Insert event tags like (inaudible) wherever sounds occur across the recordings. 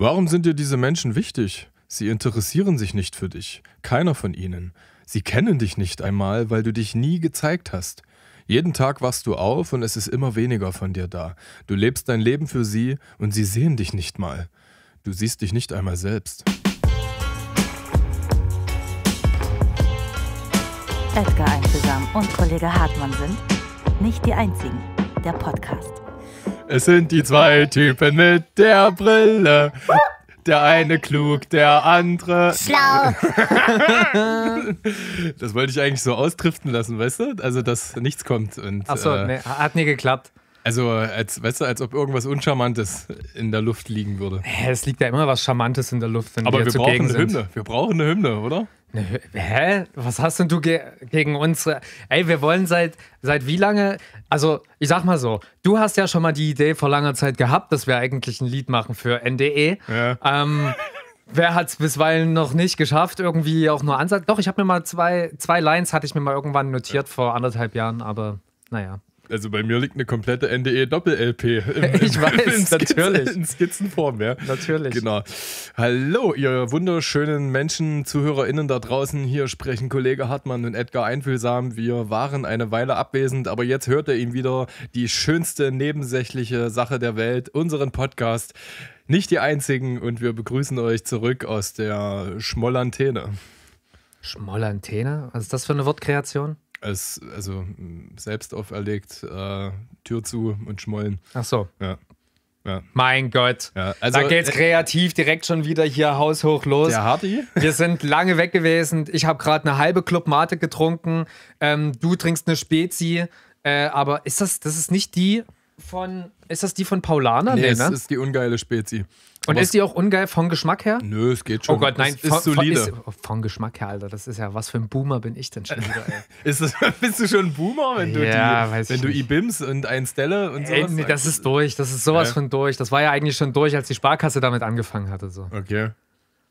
Warum sind dir diese Menschen wichtig? Sie interessieren sich nicht für dich, keiner von ihnen. Sie kennen dich nicht einmal, weil du dich nie gezeigt hast. Jeden Tag wachst du auf und es ist immer weniger von dir da. Du lebst dein Leben für sie und sie sehen dich nicht mal. Du siehst dich nicht einmal selbst. Edgar Einsam und Kollege Hartmann sind nicht die einzigen. Der Podcast. Es sind die zwei Typen mit der Brille. Der eine klug, der andere. Schlau. (laughs) das wollte ich eigentlich so austriften lassen, weißt du? Also, dass nichts kommt. Achso, äh, nee, hat nie geklappt. Also, als, weißt du, als ob irgendwas Uncharmantes in der Luft liegen würde. Hä, es liegt ja immer was Charmantes in der Luft, wenn Aber wir, wir brauchen eine sind. Hymne. Wir brauchen eine Hymne, oder? Ne, hä? Was hast denn du ge gegen unsere. Ey, wir wollen seit, seit wie lange. Also, ich sag mal so, du hast ja schon mal die Idee vor langer Zeit gehabt, dass wir eigentlich ein Lied machen für NDE. Ja. Ähm, Wer hat es bisweilen noch nicht geschafft, irgendwie auch nur Ansatz? Doch, ich habe mir mal zwei, zwei Lines, hatte ich mir mal irgendwann notiert vor anderthalb Jahren, aber naja also bei mir liegt eine komplette NDE-Doppel-LP. (laughs) Ich weiß, in Skizzen, natürlich. In Skizzenform, ja. Natürlich. Genau. Hallo, ihr wunderschönen Menschen, ZuhörerInnen da draußen. Hier sprechen Kollege Hartmann und Edgar Einfühlsam. Wir waren eine Weile abwesend, aber jetzt hört ihr ihn wieder. Die schönste nebensächliche Sache der Welt, unseren Podcast. Nicht die einzigen und wir begrüßen euch zurück aus der Schmollantene. Schmollantene? Was ist das für eine Wortkreation? als also hm, selbst auferlegt, äh, Tür zu und schmollen. Ach so. Ja. Ja. Mein Gott. Ja, also, da geht's äh, kreativ direkt schon wieder hier haushoch los. Der Hardy? Wir sind lange weg gewesen. Ich habe gerade eine halbe Club Mate getrunken. Ähm, du trinkst eine Spezi. Äh, aber ist das, das ist nicht die von, ist das die von Paulana? Nee, nee es ne? ist die ungeile Spezi. Und Aber ist die auch ungeil vom Geschmack her? Nö, es geht oh schon. Oh Gott, nein, ist, ist solide. ist, oh, vom Geschmack her, Alter, das ist ja, was für ein Boomer bin ich denn schon wieder, ey. das, (laughs) (laughs) bist du schon ein Boomer, wenn du, ja, die, wenn du IBIMs und ein Stelle und ey, sowas? das ist durch, das ist sowas ja. von durch. Das war ja eigentlich schon durch, als die Sparkasse damit angefangen hatte. So. Okay.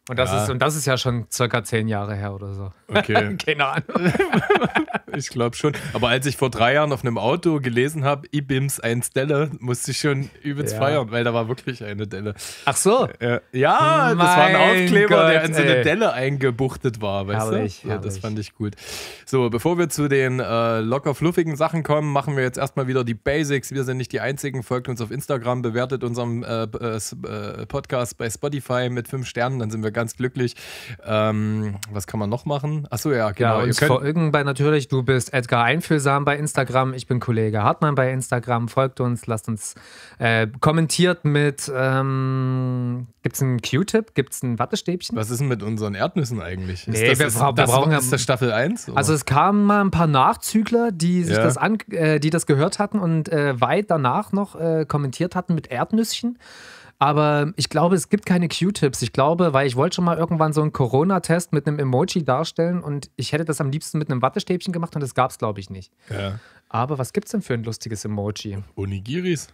Und das, ja. ist, und das ist ja schon circa zehn Jahre her oder so. Okay. (laughs) Keine Ahnung. (laughs) ich glaube schon. Aber als ich vor drei Jahren auf einem Auto gelesen habe, IBIMS ein Delle, musste ich schon übelst ja. feiern, weil da war wirklich eine Delle. Ach so. Äh, ja, mein das war ein Aufkleber, Gott, der in so eine Delle eingebuchtet war, weißt herrlich, du? Ja, herrlich. das fand ich gut. So, bevor wir zu den äh, locker fluffigen Sachen kommen, machen wir jetzt erstmal wieder die Basics. Wir sind nicht die einzigen. Folgt uns auf Instagram, bewertet unseren äh, äh, äh, Podcast bei Spotify mit fünf Sternen, dann sind wir ganz glücklich. Ähm, was kann man noch machen? Achso, ja, genau. Ja, uns könnt folgen bei natürlich, du bist Edgar Einfühlsam bei Instagram, ich bin Kollege Hartmann bei Instagram. Folgt uns, lasst uns äh, kommentiert mit, ähm, gibt es einen Q-Tip, gibt es ein Wattestäbchen? Was ist denn mit unseren Erdnüssen eigentlich? Nee, ist das, wir, ist, wir das, brauchen ist das Staffel 1? Oder? Also es kamen mal ein paar Nachzügler, die, sich ja. das, an, äh, die das gehört hatten und äh, weit danach noch äh, kommentiert hatten mit Erdnüsschen. Aber ich glaube, es gibt keine Q-Tips. Ich glaube, weil ich wollte schon mal irgendwann so einen Corona-Test mit einem Emoji darstellen und ich hätte das am liebsten mit einem Wattestäbchen gemacht und das gab es, glaube ich, nicht. Ja. Aber was gibt es denn für ein lustiges Emoji? Onigiris.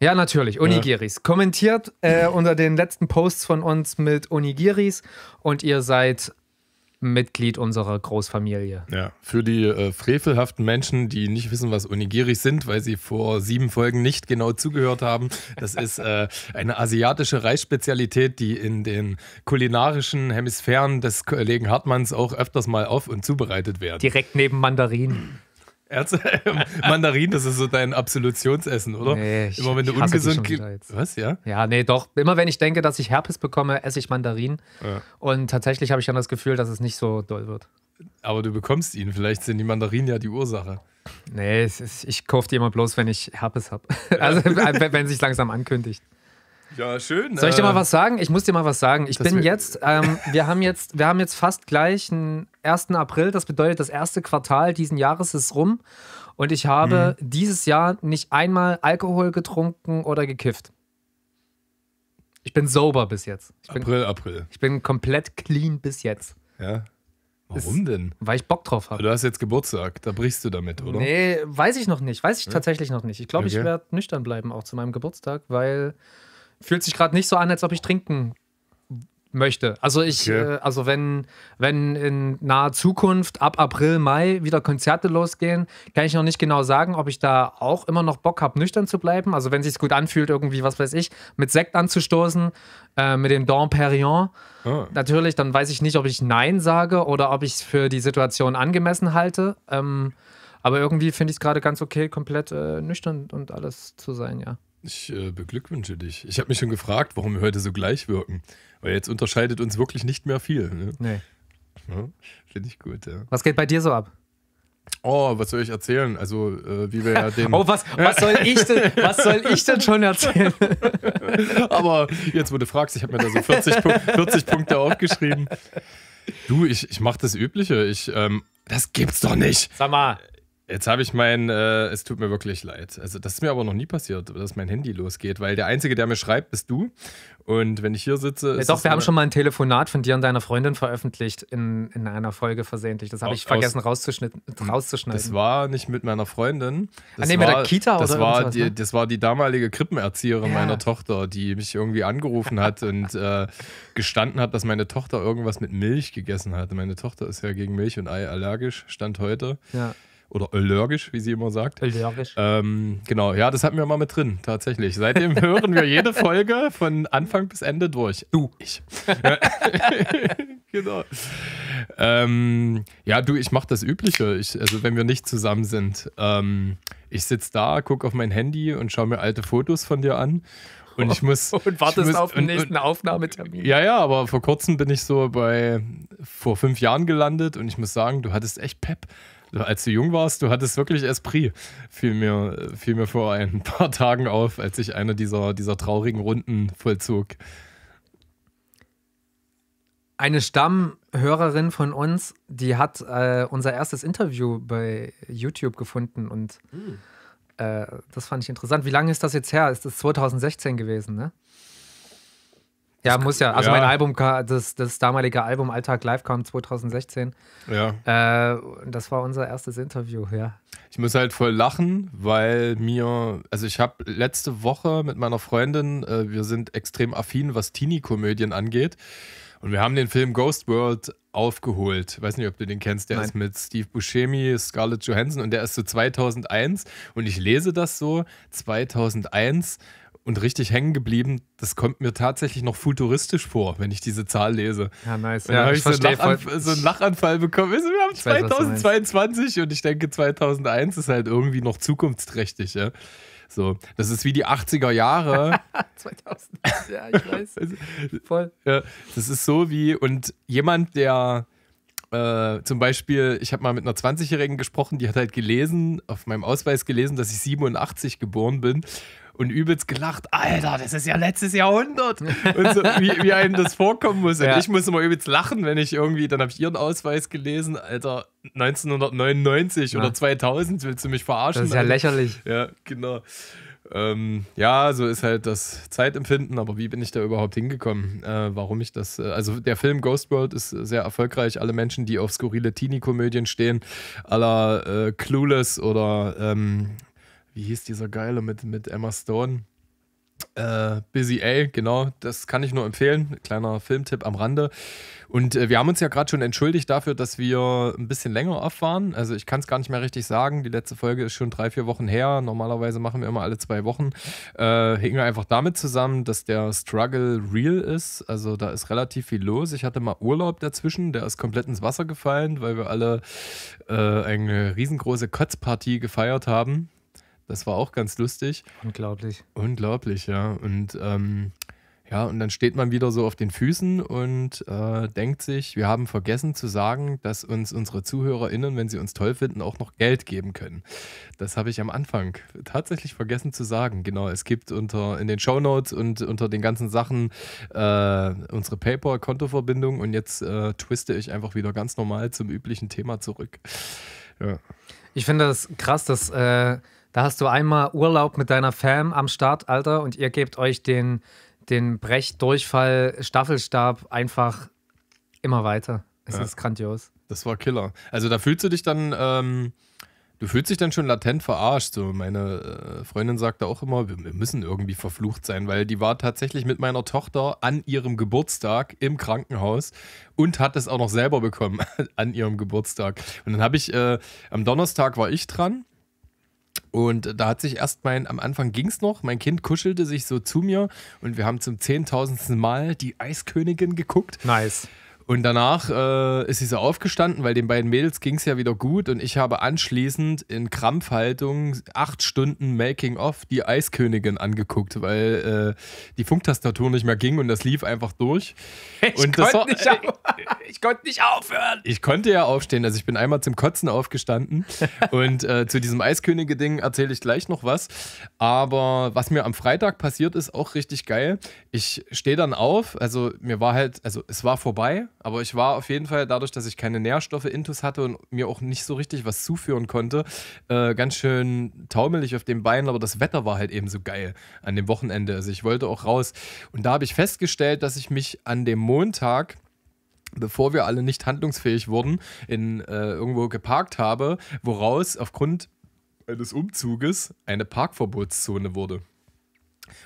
Ja, natürlich, Onigiris. Ja. Kommentiert äh, unter den letzten Posts von uns mit Onigiris und ihr seid Mitglied unserer Großfamilie. Ja, für die äh, frevelhaften Menschen, die nicht wissen, was Onigiris sind, weil sie vor sieben Folgen nicht genau zugehört haben, das ist äh, eine asiatische Reisspezialität, die in den kulinarischen Hemisphären des Kollegen Hartmanns auch öfters mal auf und zubereitet werden. Direkt neben Mandarinen. (laughs) Mandarin, das ist so dein Absolutionsessen, oder? Nee, ich, immer wenn du ungesund gehst. Was, ja? Ja, nee, doch. Immer wenn ich denke, dass ich Herpes bekomme, esse ich Mandarin. Ja. Und tatsächlich habe ich dann das Gefühl, dass es nicht so doll wird. Aber du bekommst ihn. Vielleicht sind die Mandarinen ja die Ursache. Nee, ist, ich kaufe die immer bloß, wenn ich Herpes habe. (laughs) Also, ja. Also, wenn es sich langsam ankündigt. Ja, schön. Soll ich dir äh, mal was sagen? Ich muss dir mal was sagen. Ich das bin jetzt, ähm, wir haben jetzt, wir haben jetzt fast gleich einen 1. April. Das bedeutet, das erste Quartal diesen Jahres ist rum. Und ich habe hm. dieses Jahr nicht einmal Alkohol getrunken oder gekifft. Ich bin sober bis jetzt. Ich bin, April, April. Ich bin komplett clean bis jetzt. Ja. Warum ist, denn? Weil ich Bock drauf habe. Du hast jetzt Geburtstag, da brichst du damit, oder? Nee, weiß ich noch nicht. Weiß ich ja. tatsächlich noch nicht. Ich glaube, okay. ich werde nüchtern bleiben auch zu meinem Geburtstag, weil Fühlt sich gerade nicht so an, als ob ich trinken möchte. Also ich, okay. äh, also wenn, wenn in naher Zukunft ab April, Mai wieder Konzerte losgehen, kann ich noch nicht genau sagen, ob ich da auch immer noch Bock habe, nüchtern zu bleiben. Also wenn sich's gut anfühlt, irgendwie, was weiß ich, mit Sekt anzustoßen, äh, mit dem Dom Perignon. Oh. Natürlich, dann weiß ich nicht, ob ich Nein sage oder ob ich es für die Situation angemessen halte. Ähm, aber irgendwie finde ich es gerade ganz okay, komplett äh, nüchtern und alles zu sein, ja. Ich äh, beglückwünsche dich. Ich habe mich schon gefragt, warum wir heute so gleich wirken. Weil jetzt unterscheidet uns wirklich nicht mehr viel. Ne? Nee. Ja, Finde ich gut, ja. Was geht bei dir so ab? Oh, was soll ich erzählen? Also, äh, wie wir ja (laughs) den. oh, was, was, soll ich denn, was soll ich denn schon erzählen? (laughs) Aber jetzt, wo du fragst, ich habe mir da so 40, Pu 40 Punkte aufgeschrieben. Du, ich, ich mache das Übliche. Ich, ähm, das gibt's doch nicht. Sag mal. Jetzt habe ich mein, äh, es tut mir wirklich leid. Also, das ist mir aber noch nie passiert, dass mein Handy losgeht, weil der Einzige, der mir schreibt, bist du. Und wenn ich hier sitze. Ja, doch, wir haben schon mal ein Telefonat von dir und deiner Freundin veröffentlicht in, in einer Folge versehentlich. Das habe ich vergessen hm, rauszuschneiden. Das war nicht mit meiner Freundin. Ah, das ah, nee, war, mit der Kita das war die, ne? Das war die damalige Krippenerzieherin ja. meiner Tochter, die mich irgendwie angerufen hat und äh, gestanden hat, dass meine Tochter irgendwas mit Milch gegessen hat. Meine Tochter ist ja gegen Milch und Ei allergisch, stand heute. Ja. Oder allergisch, wie sie immer sagt. Allergisch. Ähm, genau, ja, das hatten wir mal mit drin, tatsächlich. Seitdem hören wir jede (laughs) Folge von Anfang bis Ende durch. Du. Ich. (laughs) genau. Ähm, ja, du, ich mache das Übliche. Ich, also, wenn wir nicht zusammen sind, ähm, ich sitze da, gucke auf mein Handy und schaue mir alte Fotos von dir an. Und ich muss. (laughs) Und wartest muss, auf den nächsten und, Aufnahmetermin. Ja, ja, aber vor kurzem bin ich so bei vor fünf Jahren gelandet und ich muss sagen, du hattest echt Pep als du jung warst, du hattest wirklich Esprit. Fiel mir, fiel mir vor ein (laughs) paar Tagen auf, als ich eine dieser, dieser traurigen Runden vollzog. Eine Stammhörerin von uns, die hat äh, unser erstes Interview bei YouTube gefunden und hm. äh, das fand ich interessant. Wie lange ist das jetzt her? Ist das 2016 gewesen, ne? Ja, muss ja. Also ja. mein Album, das, das damalige Album Alltag Live kam 2016. Ja. Äh, das war unser erstes Interview, ja. Ich muss halt voll lachen, weil mir, also ich habe letzte Woche mit meiner Freundin, äh, wir sind extrem affin, was Teenie-Komödien angeht. Und wir haben den Film Ghost World aufgeholt. Ich Weiß nicht, ob du den kennst. Der Nein. ist mit Steve Buscemi, Scarlett Johansson und der ist so 2001. Und ich lese das so 2001 und richtig hängen geblieben. Das kommt mir tatsächlich noch futuristisch vor, wenn ich diese Zahl lese. Ja, nice. Und ja, habe ich, ich so, einen so einen, Lachanfall bekommen. Wir haben 2022 weiß, und ich denke, 2001 ist halt irgendwie noch zukunftsträchtig. Ja? So, das ist wie die 80er Jahre. 2000, (laughs) ja, ich weiß. Also, voll. Ja, das ist so wie, und jemand, der. Äh, zum Beispiel, ich habe mal mit einer 20-Jährigen gesprochen, die hat halt gelesen, auf meinem Ausweis gelesen, dass ich 87 geboren bin und übelst gelacht. Alter, das ist ja letztes Jahrhundert. Und so, wie, wie einem das vorkommen muss. Und ja. ich muss immer übelst lachen, wenn ich irgendwie, dann habe ich ihren Ausweis gelesen, Alter, 1999 ja. oder 2000, willst du mich verarschen? Das ist ja Alter. lächerlich. Ja, genau. Ähm, ja, so ist halt das Zeitempfinden, aber wie bin ich da überhaupt hingekommen? Äh, warum ich das. Äh, also, der Film Ghost World ist sehr erfolgreich. Alle Menschen, die auf skurrile Teenie-Komödien stehen, aller äh, Clueless oder ähm, wie hieß dieser geile mit, mit Emma Stone? Äh, Busy A, genau, das kann ich nur empfehlen. Kleiner Filmtipp am Rande. Und äh, wir haben uns ja gerade schon entschuldigt dafür, dass wir ein bisschen länger off waren. Also ich kann es gar nicht mehr richtig sagen. Die letzte Folge ist schon drei, vier Wochen her. Normalerweise machen wir immer alle zwei Wochen. Äh, hängen einfach damit zusammen, dass der Struggle real ist. Also da ist relativ viel los. Ich hatte mal Urlaub dazwischen, der ist komplett ins Wasser gefallen, weil wir alle äh, eine riesengroße Kotzpartie gefeiert haben. Das war auch ganz lustig. Unglaublich. Unglaublich, ja. Und ähm, ja, und dann steht man wieder so auf den Füßen und äh, denkt sich, wir haben vergessen zu sagen, dass uns unsere ZuhörerInnen, wenn sie uns toll finden, auch noch Geld geben können. Das habe ich am Anfang tatsächlich vergessen zu sagen. Genau, es gibt unter in den Shownotes und unter den ganzen Sachen äh, unsere PayPal-Kontoverbindung und jetzt äh, twiste ich einfach wieder ganz normal zum üblichen Thema zurück. Ja. Ich finde das krass, dass äh, da hast du einmal Urlaub mit deiner Fam am Start, Alter, und ihr gebt euch den, den Brech-Durchfall-Staffelstab einfach immer weiter. Es ja. ist grandios. Das war Killer. Also da fühlst du dich dann, ähm, du fühlst dich dann schon latent verarscht. So, meine äh, Freundin da auch immer, wir, wir müssen irgendwie verflucht sein, weil die war tatsächlich mit meiner Tochter an ihrem Geburtstag im Krankenhaus und hat es auch noch selber bekommen (laughs) an ihrem Geburtstag. Und dann habe ich, äh, am Donnerstag war ich dran. Und da hat sich erst mein, am Anfang ging es noch, mein Kind kuschelte sich so zu mir und wir haben zum zehntausendsten Mal die Eiskönigin geguckt. Nice. Und danach äh, ist sie so aufgestanden, weil den beiden Mädels ging es ja wieder gut und ich habe anschließend in Krampfhaltung acht Stunden Making-of die Eiskönigin angeguckt, weil äh, die Funktastatur nicht mehr ging und das lief einfach durch. Ich konnte nicht, äh, (laughs) ich konnt nicht aufhören. Ich konnte ja aufstehen, also ich bin einmal zum Kotzen aufgestanden (laughs) und äh, zu diesem Eiskönige-Ding erzähle ich gleich noch was. Aber was mir am Freitag passiert ist, auch richtig geil. Ich stehe dann auf, also mir war halt, also es war vorbei aber ich war auf jeden Fall, dadurch, dass ich keine Nährstoffe intus hatte und mir auch nicht so richtig was zuführen konnte, äh, ganz schön taumelig auf den Beinen. Aber das Wetter war halt eben so geil an dem Wochenende. Also ich wollte auch raus. Und da habe ich festgestellt, dass ich mich an dem Montag bevor wir alle nicht handlungsfähig wurden, in äh, irgendwo geparkt habe, woraus aufgrund eines Umzuges eine Parkverbotszone wurde.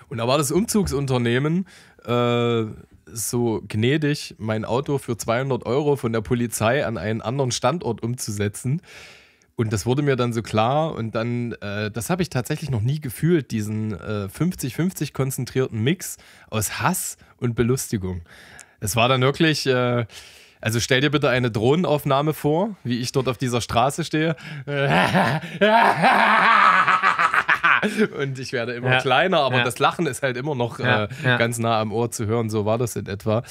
Und da war das Umzugsunternehmen äh, so gnädig, mein Auto für 200 Euro von der Polizei an einen anderen Standort umzusetzen. Und das wurde mir dann so klar. Und dann, äh, das habe ich tatsächlich noch nie gefühlt, diesen 50-50 äh, konzentrierten Mix aus Hass und Belustigung. Es war dann wirklich, äh, also stell dir bitte eine Drohnenaufnahme vor, wie ich dort auf dieser Straße stehe. (laughs) (laughs) und ich werde immer ja. kleiner, aber ja. das Lachen ist halt immer noch äh, ganz nah am Ohr zu hören. So war das in etwa.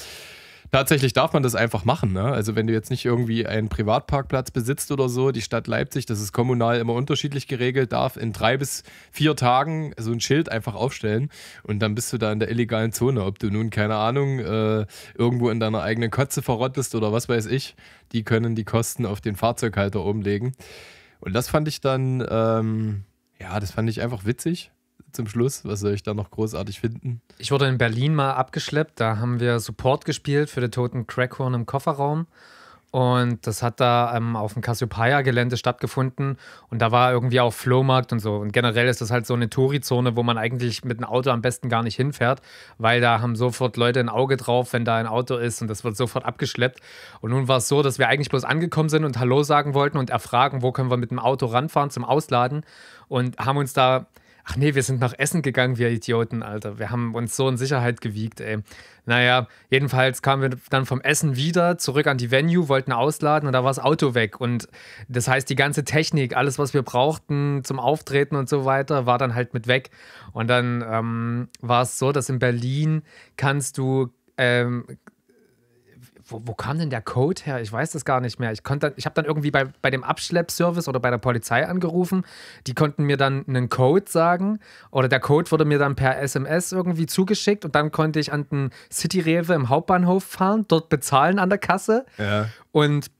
Tatsächlich darf man das einfach machen. Ne? Also wenn du jetzt nicht irgendwie einen Privatparkplatz besitzt oder so, die Stadt Leipzig, das ist kommunal immer unterschiedlich geregelt, darf in drei bis vier Tagen so ein Schild einfach aufstellen und dann bist du da in der illegalen Zone. Ob du nun, keine Ahnung, äh, irgendwo in deiner eigenen Kotze verrottest oder was weiß ich, die können die Kosten auf den Fahrzeughalter umlegen. Und das fand ich dann... Ähm ja, das fand ich einfach witzig zum Schluss. Was soll ich da noch großartig finden? Ich wurde in Berlin mal abgeschleppt. Da haben wir Support gespielt für den toten Crackhorn im Kofferraum. Und das hat da ähm, auf dem Cassiopeia-Gelände stattgefunden. Und da war irgendwie auch Flohmarkt und so. Und generell ist das halt so eine Tourizone, wo man eigentlich mit einem Auto am besten gar nicht hinfährt, weil da haben sofort Leute ein Auge drauf, wenn da ein Auto ist und das wird sofort abgeschleppt. Und nun war es so, dass wir eigentlich bloß angekommen sind und Hallo sagen wollten und erfragen, wo können wir mit dem Auto ranfahren zum Ausladen. Und haben uns da Ach nee, wir sind nach Essen gegangen, wir Idioten, Alter. Wir haben uns so in Sicherheit gewiegt, ey. Naja, jedenfalls kamen wir dann vom Essen wieder zurück an die Venue, wollten ausladen und da war das Auto weg. Und das heißt, die ganze Technik, alles, was wir brauchten zum Auftreten und so weiter, war dann halt mit weg. Und dann ähm, war es so, dass in Berlin kannst du ähm, wo, wo, kam denn der Code her? Ich weiß das gar nicht mehr. Ich, ich habe dann irgendwie bei, bei dem Abschleppservice oder bei der Polizei angerufen. Die konnten mir dann einen Code sagen oder der Code wurde mir dann per SMS irgendwie zugeschickt und dann konnte ich an den City-Rewe im Hauptbahnhof fahren, dort bezahlen an der Kasse ja. und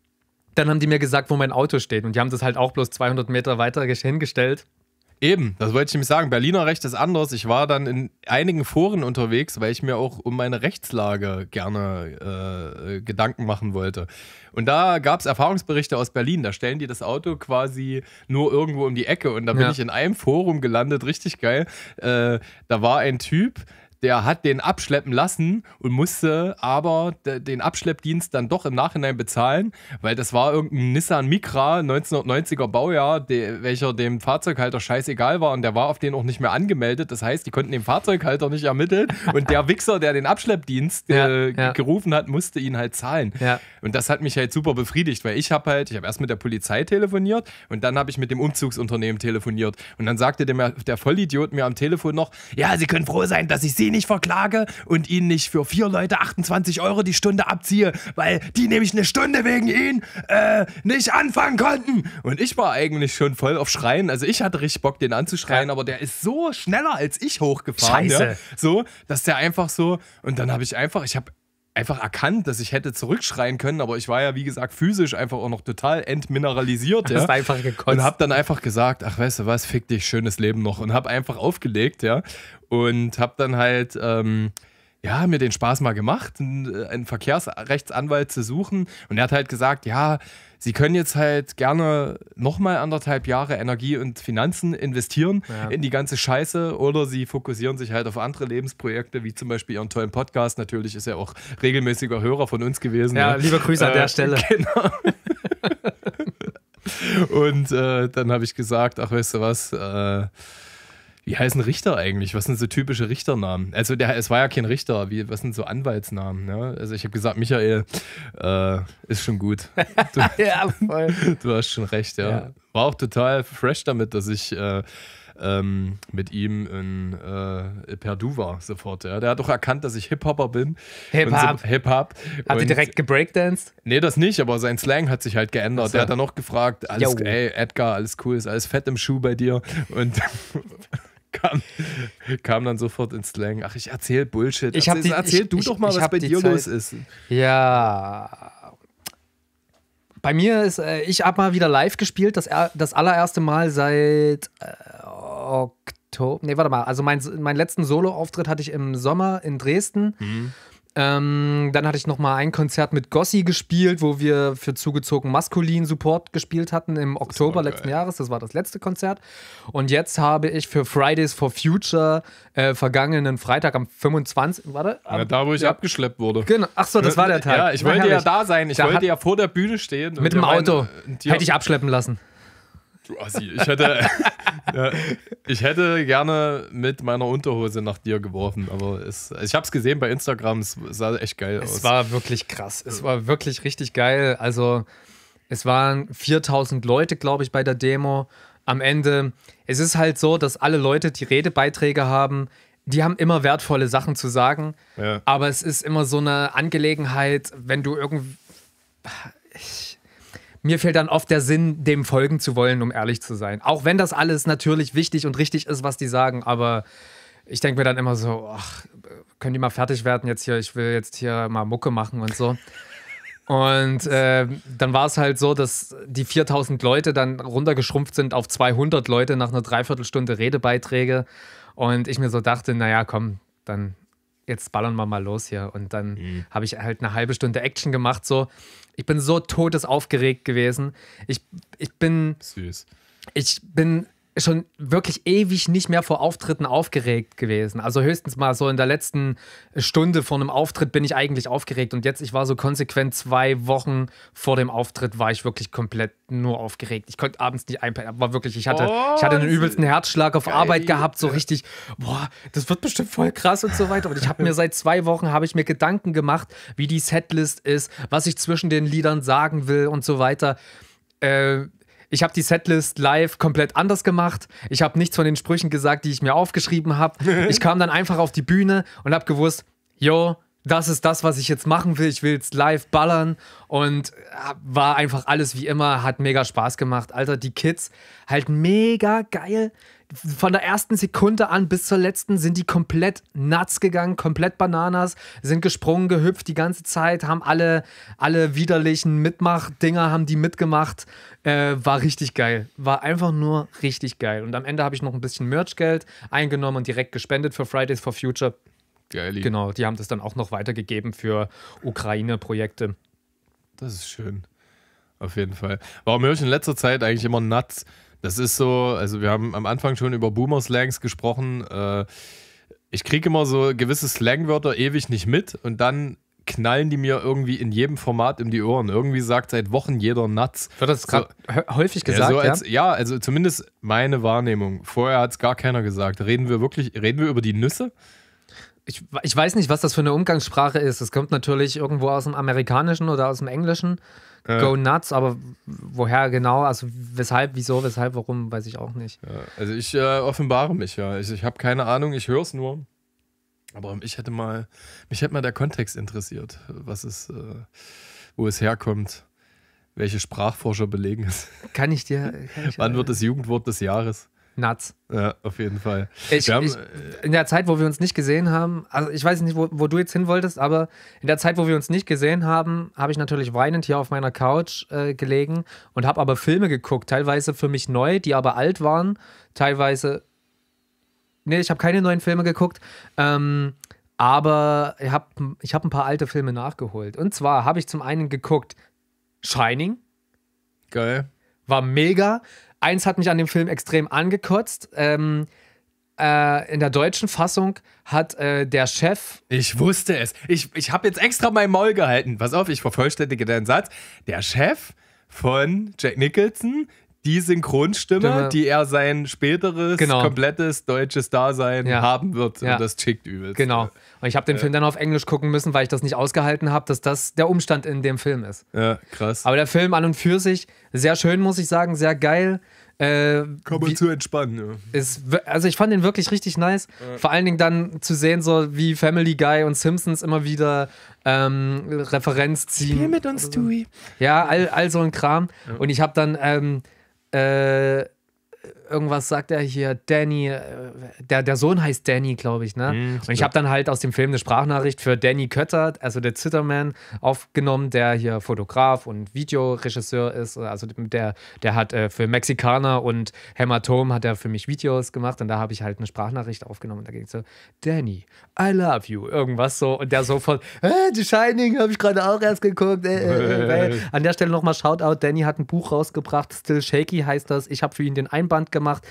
dann haben die mir gesagt, wo mein Auto steht und die haben das halt auch bloß 200 Meter weiter hingestellt. Eben, das wollte ich nämlich sagen. Berliner Recht ist anders. Ich war dann in einigen Foren unterwegs, weil ich mir auch um meine Rechtslage gerne äh, Gedanken machen wollte. Und da gab es Erfahrungsberichte aus Berlin. Da stellen die das Auto quasi nur irgendwo um die Ecke. Und da bin ja. ich in einem Forum gelandet, richtig geil. Äh, da war ein Typ, der hat den abschleppen lassen und musste aber den Abschleppdienst dann doch im Nachhinein bezahlen, weil das war irgendein Nissan Micra 1990er Baujahr, de, welcher dem Fahrzeughalter scheißegal war und der war auf den auch nicht mehr angemeldet. Das heißt, die konnten den Fahrzeughalter nicht ermitteln und der Wichser, der den Abschleppdienst äh, ja. gerufen hat, musste ihn halt zahlen. Ja. Und das hat mich halt super befriedigt, weil ich habe halt, ich habe erst mit der Polizei telefoniert und dann habe ich mit dem Umzugsunternehmen telefoniert und dann sagte der, der Vollidiot mir am Telefon noch, ja, Sie können froh sein, dass ich Sie nicht verklage und ihn nicht für vier Leute 28 Euro die Stunde abziehe, weil die nämlich eine Stunde wegen ihn äh, nicht anfangen konnten. Und ich war eigentlich schon voll auf Schreien. Also ich hatte richtig Bock, den anzuschreien, ja. aber der ist so schneller als ich hochgefahren. Scheiße. Ja, so, dass der einfach so. Und dann habe ich einfach, ich habe einfach erkannt, dass ich hätte zurückschreien können, aber ich war ja, wie gesagt, physisch einfach auch noch total entmineralisiert. Ja? Hast einfach gekotzt. Und hab dann einfach gesagt, ach weißt du was, fick dich, schönes Leben noch. Und hab einfach aufgelegt, ja. Und hab dann halt ähm, ja, mir den Spaß mal gemacht, einen, äh, einen Verkehrsrechtsanwalt zu suchen. Und er hat halt gesagt, ja, Sie können jetzt halt gerne nochmal anderthalb Jahre Energie und Finanzen investieren ja. in die ganze Scheiße oder Sie fokussieren sich halt auf andere Lebensprojekte, wie zum Beispiel Ihren tollen Podcast. Natürlich ist er auch regelmäßiger Hörer von uns gewesen. Ja, ne? liebe Grüße äh, an der äh, Stelle. (laughs) Genau. (laughs) und äh, dann habe ich gesagt, ach, weißt du was, äh, wie heißen Richter eigentlich? Was sind so typische Richternamen? Also der, es war ja kein Richter, wie, was sind so Anwaltsnamen? Ne? Also ich habe gesagt, Michael äh, ist schon gut. (laughs) Du, ja, voll. du hast schon recht, ja. ja. War auch total fresh damit, dass ich äh, ähm, mit ihm in äh, Perdu war sofort. Ja. Der hat doch erkannt, dass ich Hip-Hopper bin. Hip-Hop. So, Hip hop Hat er direkt gebreakdanced? Nee, das nicht, aber sein Slang hat sich halt geändert. So. Der hat dann noch gefragt, alles, ey, Edgar, alles cool, ist alles fett im Schuh bei dir. Und (laughs) kam, kam dann sofort ins Slang. Ach, ich erzähl Bullshit. Ich erzähl, die, erzähl ich, du ich, doch mal, was bei dir los ist. Ja. Bei mir ist, äh, ich habe mal wieder live gespielt, das, das allererste Mal seit äh, Oktober. Ne, warte mal. Also mein, meinen letzten Solo-Auftritt hatte ich im Sommer in Dresden. Mhm. Ähm, dann hatte ich nochmal ein Konzert mit Gossi gespielt, wo wir für zugezogen maskulin Support gespielt hatten im Oktober letzten Jahres. Das war das letzte Konzert. Und jetzt habe ich für Fridays for Future äh, vergangenen Freitag am 25. Warte, ab, ja, da wo ich ja. abgeschleppt wurde. Genau. Achso, das war der Tag. Ja, ich wollte ja da sein. Ich da wollte ja vor der Bühne stehen. Mit dem Auto. hätte ich abschleppen lassen. Du Assi. Ich hätte, (laughs) ja, ich hätte gerne mit meiner Unterhose nach dir geworfen, aber es, ich habe es gesehen bei Instagram, es sah echt geil aus. Es war wirklich krass. Es war wirklich richtig geil. Also, es waren 4000 Leute, glaube ich, bei der Demo. Am Ende, es ist halt so, dass alle Leute, die Redebeiträge haben, die haben immer wertvolle Sachen zu sagen. Ja. Aber es ist immer so eine Angelegenheit, wenn du irgendwie mir fehlt dann oft der Sinn, dem folgen zu wollen, um ehrlich zu sein. Auch wenn das alles natürlich wichtig und richtig ist, was die sagen, aber ich denke mir dann immer so, ach, können die mal fertig werden jetzt hier, ich will jetzt hier mal Mucke machen und so. Und äh, dann war es halt so, dass die 4000 Leute dann runtergeschrumpft sind auf 200 Leute nach einer Dreiviertelstunde Redebeiträge. Und ich mir so dachte, naja, komm, dann jetzt ballern wir mal los hier. Und dann mhm. habe ich halt eine halbe Stunde Action gemacht so. Ich bin so todesaufgeregt gewesen. Ich, ich bin. Süß. Ich bin schon wirklich ewig nicht mehr vor Auftritten aufgeregt gewesen. Also höchstens mal so in der letzten Stunde vor einem Auftritt bin ich eigentlich aufgeregt und jetzt, ich war so konsequent zwei Wochen vor dem Auftritt, war ich wirklich komplett nur aufgeregt. Ich konnte abends nicht einpennen, war wirklich, ich hatte, oh, ich hatte einen oh, übelsten Herzschlag auf geil. Arbeit gehabt, so richtig, boah, das wird bestimmt voll krass und so weiter. Und ich habe mir seit zwei Wochen, habe ich mir Gedanken gemacht, wie die Setlist ist, was ich zwischen den Liedern sagen will und so weiter. Äh, ich habe die Setlist live komplett anders gemacht. Ich habe nichts von den Sprüchen gesagt, die ich mir aufgeschrieben habe. (laughs) ich kam dann einfach auf die Bühne und habe gewusst, yo, das ist das, was ich jetzt machen will. Ich will jetzt live ballern und äh, war einfach alles wie immer, hat mega Spaß gemacht. Alter, die Kids halt mega geil von der ersten Sekunde an bis zur letzten sind die komplett nuts gegangen, komplett Bananas, sind gesprungen, gehüpft die ganze Zeit, haben alle, alle widerlichen Mitmach-Dinger haben die mitgemacht. Äh, war richtig geil. War einfach nur richtig geil. Und am Ende habe ich noch ein bisschen Merchgeld eingenommen und direkt gespendet für Fridays for Future. Geil. Genau, die haben das dann auch noch weitergegeben für Ukraine-Projekte. Das ist schön. Auf jeden Fall. Warum höre ich in letzter Zeit eigentlich immer Nuts? Das ist so, also wir haben am Anfang schon über Boomer-Slangs gesprochen. Äh, ich kriege immer so gewisse Slangwörter ewig nicht mit und dann knallen die mir irgendwie in jedem Format um die Ohren. Irgendwie sagt seit Wochen jeder Nuts. Wird das so, häufig gesagt? Ja, so als, ja? ja, also zumindest meine Wahrnehmung. Vorher hat es gar keiner gesagt. Reden wir wirklich, reden wir über die Nüsse? ich, ich weiß nicht, was das für eine Umgangssprache ist. Es kommt natürlich irgendwo aus dem Amerikanischen oder aus dem Englischen. Ja. Go nuts, aber woher genau? Also weshalb, wieso, weshalb, warum, weiß ich auch nicht. Ja, also ich äh, offenbare mich ja. Ich, ich habe keine Ahnung, ich höre es nur. Aber ich hätte mal, mich hätte mal der Kontext interessiert, was es, äh, wo es herkommt, welche Sprachforscher belegen es. Kann ich dir. Kann ich (laughs) Wann wird das Jugendwort des Jahres? Nuts. Ja, auf jeden Fall. Ich, haben, ich, in der Zeit, wo wir uns nicht gesehen haben, also ich weiß nicht, wo, wo, du jetzt hin wolltest, aber in der Zeit, wo wir uns nicht gesehen haben, habe ich natürlich weinend hier auf meiner Couch äh, gelegen und habe aber Filme geguckt, teilweise für mich neu, die aber alt waren, teilweise. Nee, ich habe keine neuen Filme geguckt. Ähm, aber ich habe ich hab ein paar alte Filme nachgeholt. Und zwar habe ich zum einen geguckt Shining. Geil. War mega eins hat mich an dem Film extrem angekotzt. Ähm, äh, in der deutschen Fassung hat äh, der Chef. Ich wusste es. Ich, ich habe jetzt extra mein Maul gehalten. Pass auf, ich vervollständige deinen Satz. Der Chef von Jack Nicholson die Synchronstimme, Stimme. die er sein späteres, genau. komplettes deutsches Dasein ja. haben wird. Ja. Und das chickt übelst. Genau. Und ich habe den äh. Film dann auf Englisch gucken müssen, weil ich das nicht ausgehalten habe, dass das der Umstand in dem Film ist. Ja, krass. Aber der Film an und für sich, sehr schön, muss ich sagen, sehr geil. Äh, Kann man zu entspannen, ja. Ist, also ich fand den wirklich richtig nice. Ja. Vor allen Dingen dann zu sehen, so wie Family Guy und Simpsons immer wieder ähm, Referenz ziehen. Spiel mit uns, Dewey. Ja, all, all so ein Kram. Ja. Und ich habe dann... Ähm, Uh, irgendwas sagt er hier, Danny, äh, der, der Sohn heißt Danny, glaube ich, ne? Mhm, und ich habe dann halt aus dem Film eine Sprachnachricht für Danny Kötter, also der Zitterman, aufgenommen, der hier Fotograf und Videoregisseur ist. Also der, der hat äh, für Mexikaner und Hämatom hat er für mich Videos gemacht und da habe ich halt eine Sprachnachricht aufgenommen und da ging so, Danny, I love you, irgendwas so. Und der sofort, äh, The Shining habe ich gerade auch erst geguckt. Äh, äh, äh (laughs) An der Stelle nochmal Shoutout, Danny hat ein Buch rausgebracht, Still Shaky heißt das. Ich habe für ihn den Einband gemacht gemacht.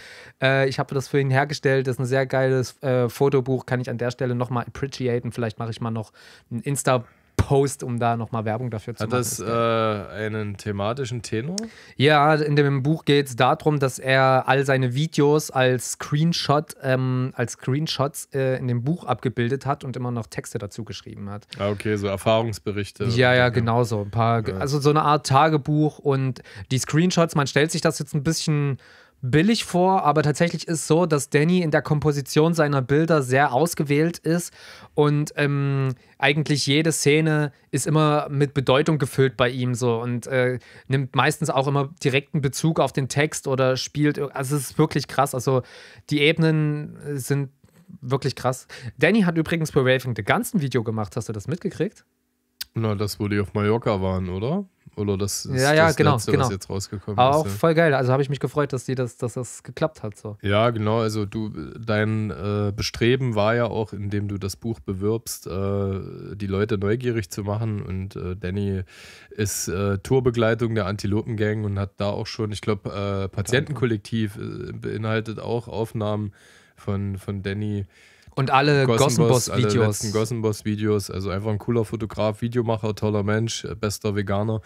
Äh, ich habe das für ihn hergestellt. Das ist ein sehr geiles äh, Fotobuch. Kann ich an der Stelle nochmal appreciaten. Vielleicht mache ich mal noch einen Insta- Post, um da nochmal Werbung dafür zu Hat machen. Hat das äh, einen thematischen Tenor? Ja, in dem Buch geht es darum, dass er all seine Videos als Screenshot, ähm, als Screenshots äh, in dem Buch abgebildet hat und immer noch Texte dazu geschrieben hat. Ah, okay, so Erfahrungsberichte. Ja, ja, genau so. Ein paar, ja. Also so eine Art Tagebuch und die Screenshots, man stellt sich das jetzt ein bisschen billig vor, aber tatsächlich ist so, dass Danny in der Komposition seiner Bilder sehr ausgewählt ist und ähm, eigentlich jede Szene ist immer mit Bedeutung gefüllt bei ihm so und äh, nimmt meistens auch immer direkten Bezug auf den Text oder spielt. Also es ist wirklich krass. Also die Ebenen sind wirklich krass. Danny hat übrigens bei Raving the Guns Video gemacht. Hast du das mitgekriegt? Na, das, wo die auf Mallorca waren, oder? Oder das ist ja, ja, das genau, Letzte, genau. was jetzt rausgekommen Aber ist. auch ja. voll geil. Also habe ich mich gefreut, dass, die das, dass das geklappt hat. So. Ja, genau. Also du, dein äh, Bestreben war ja auch, indem du das Buch bewirbst, äh, die Leute neugierig zu machen. Und äh, Danny ist äh, Tourbegleitung der Antilopengang und hat da auch schon, ich glaube, äh, Patientenkollektiv äh, beinhaltet auch Aufnahmen von, von Danny und alle Gossenboss-Videos. Gossenboss-Videos. Also einfach ein cooler Fotograf, Videomacher, toller Mensch, äh, bester Veganer.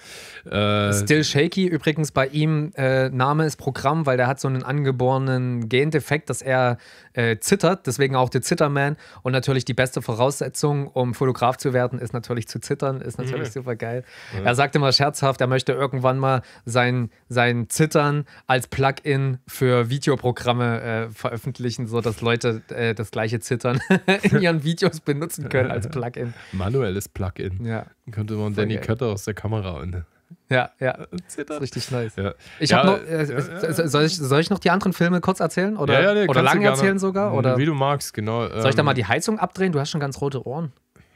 Äh, Still Shaky übrigens bei ihm. Äh, Name ist Programm, weil der hat so einen angeborenen Gendefekt, dass er äh, zittert. Deswegen auch der Zitterman. Und natürlich die beste Voraussetzung, um Fotograf zu werden, ist natürlich zu zittern. Ist natürlich mhm. super geil. Mhm. Er sagt immer scherzhaft, er möchte irgendwann mal sein, sein Zittern als Plugin für Videoprogramme äh, veröffentlichen, sodass Leute äh, das gleiche Zittern Twittern in ihren Videos benutzen können als Plugin. Manuelles Plugin. Ja. Dann könnte man Danny Kötter aus der Kamera und ja, ja. Zittert. richtig nice. Ja. Ich ja, noch, äh, ja, soll, ich, soll ich noch die anderen Filme kurz erzählen? Oder, nee, oder lang erzählen sogar? Oder? Wie du magst, genau. Soll ich da mal die Heizung abdrehen? Du hast schon ganz rote Ohren.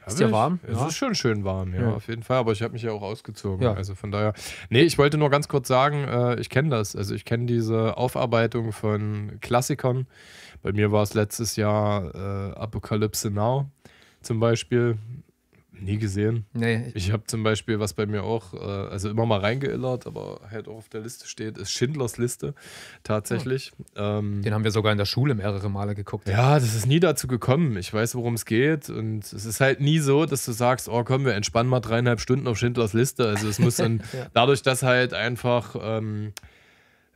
Ist ja warm? Es ist schon schön warm, ja, auf jeden Fall. Aber ich habe mich ja auch ausgezogen. Also von daher. Nee, ich wollte nur ganz kurz sagen, ich kenne das. Also ich kenne diese Aufarbeitung von Klassikern bei mir war es letztes Jahr äh, Apokalypse Now zum Beispiel. Nie gesehen. Nee. Ich habe zum Beispiel, was bei mir auch, äh, also immer mal reingeillert, aber halt auch auf der Liste steht, ist Schindlers Liste tatsächlich. Ja. Ah. Ähm, Den haben wir sogar in der Schule mehrere Male geguckt. Ja, das ist nie dazu gekommen. Ich weiß, worum es geht. Und es ist halt nie so, dass du sagst, oh komm, wir entspannen mal dreieinhalb Stunden auf Schindlers Liste. Also es muss dann, (laughs) ja. dadurch, dass halt einfach. Ähm,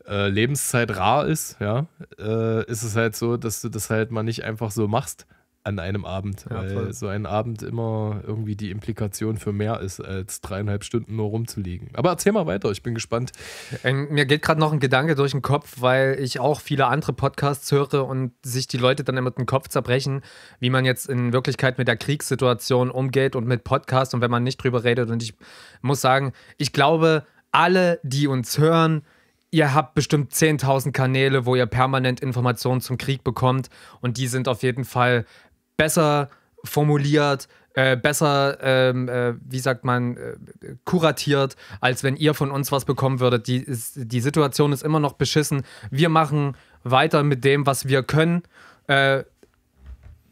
äh, Lebenszeit rar ist, ja, äh, ist es halt so, dass du das halt mal nicht einfach so machst an einem Abend, ja, weil voll. so ein Abend immer irgendwie die Implikation für mehr ist, als dreieinhalb Stunden nur rumzuliegen. Aber erzähl mal weiter, ich bin gespannt. Ähm, mir geht gerade noch ein Gedanke durch den Kopf, weil ich auch viele andere Podcasts höre und sich die Leute dann immer den Kopf zerbrechen, wie man jetzt in Wirklichkeit mit der Kriegssituation umgeht und mit Podcasts und wenn man nicht drüber redet. Und ich muss sagen, ich glaube, alle, die uns hören, ihr habt bestimmt 10.000 Kanäle, wo ihr permanent Informationen zum Krieg bekommt und die sind auf jeden Fall besser formuliert, äh, besser, ähm, äh, wie sagt man, äh, kuratiert, als wenn ihr von uns was bekommen würdet. Die, ist, die Situation ist immer noch beschissen. Wir machen weiter mit dem, was wir können. Äh,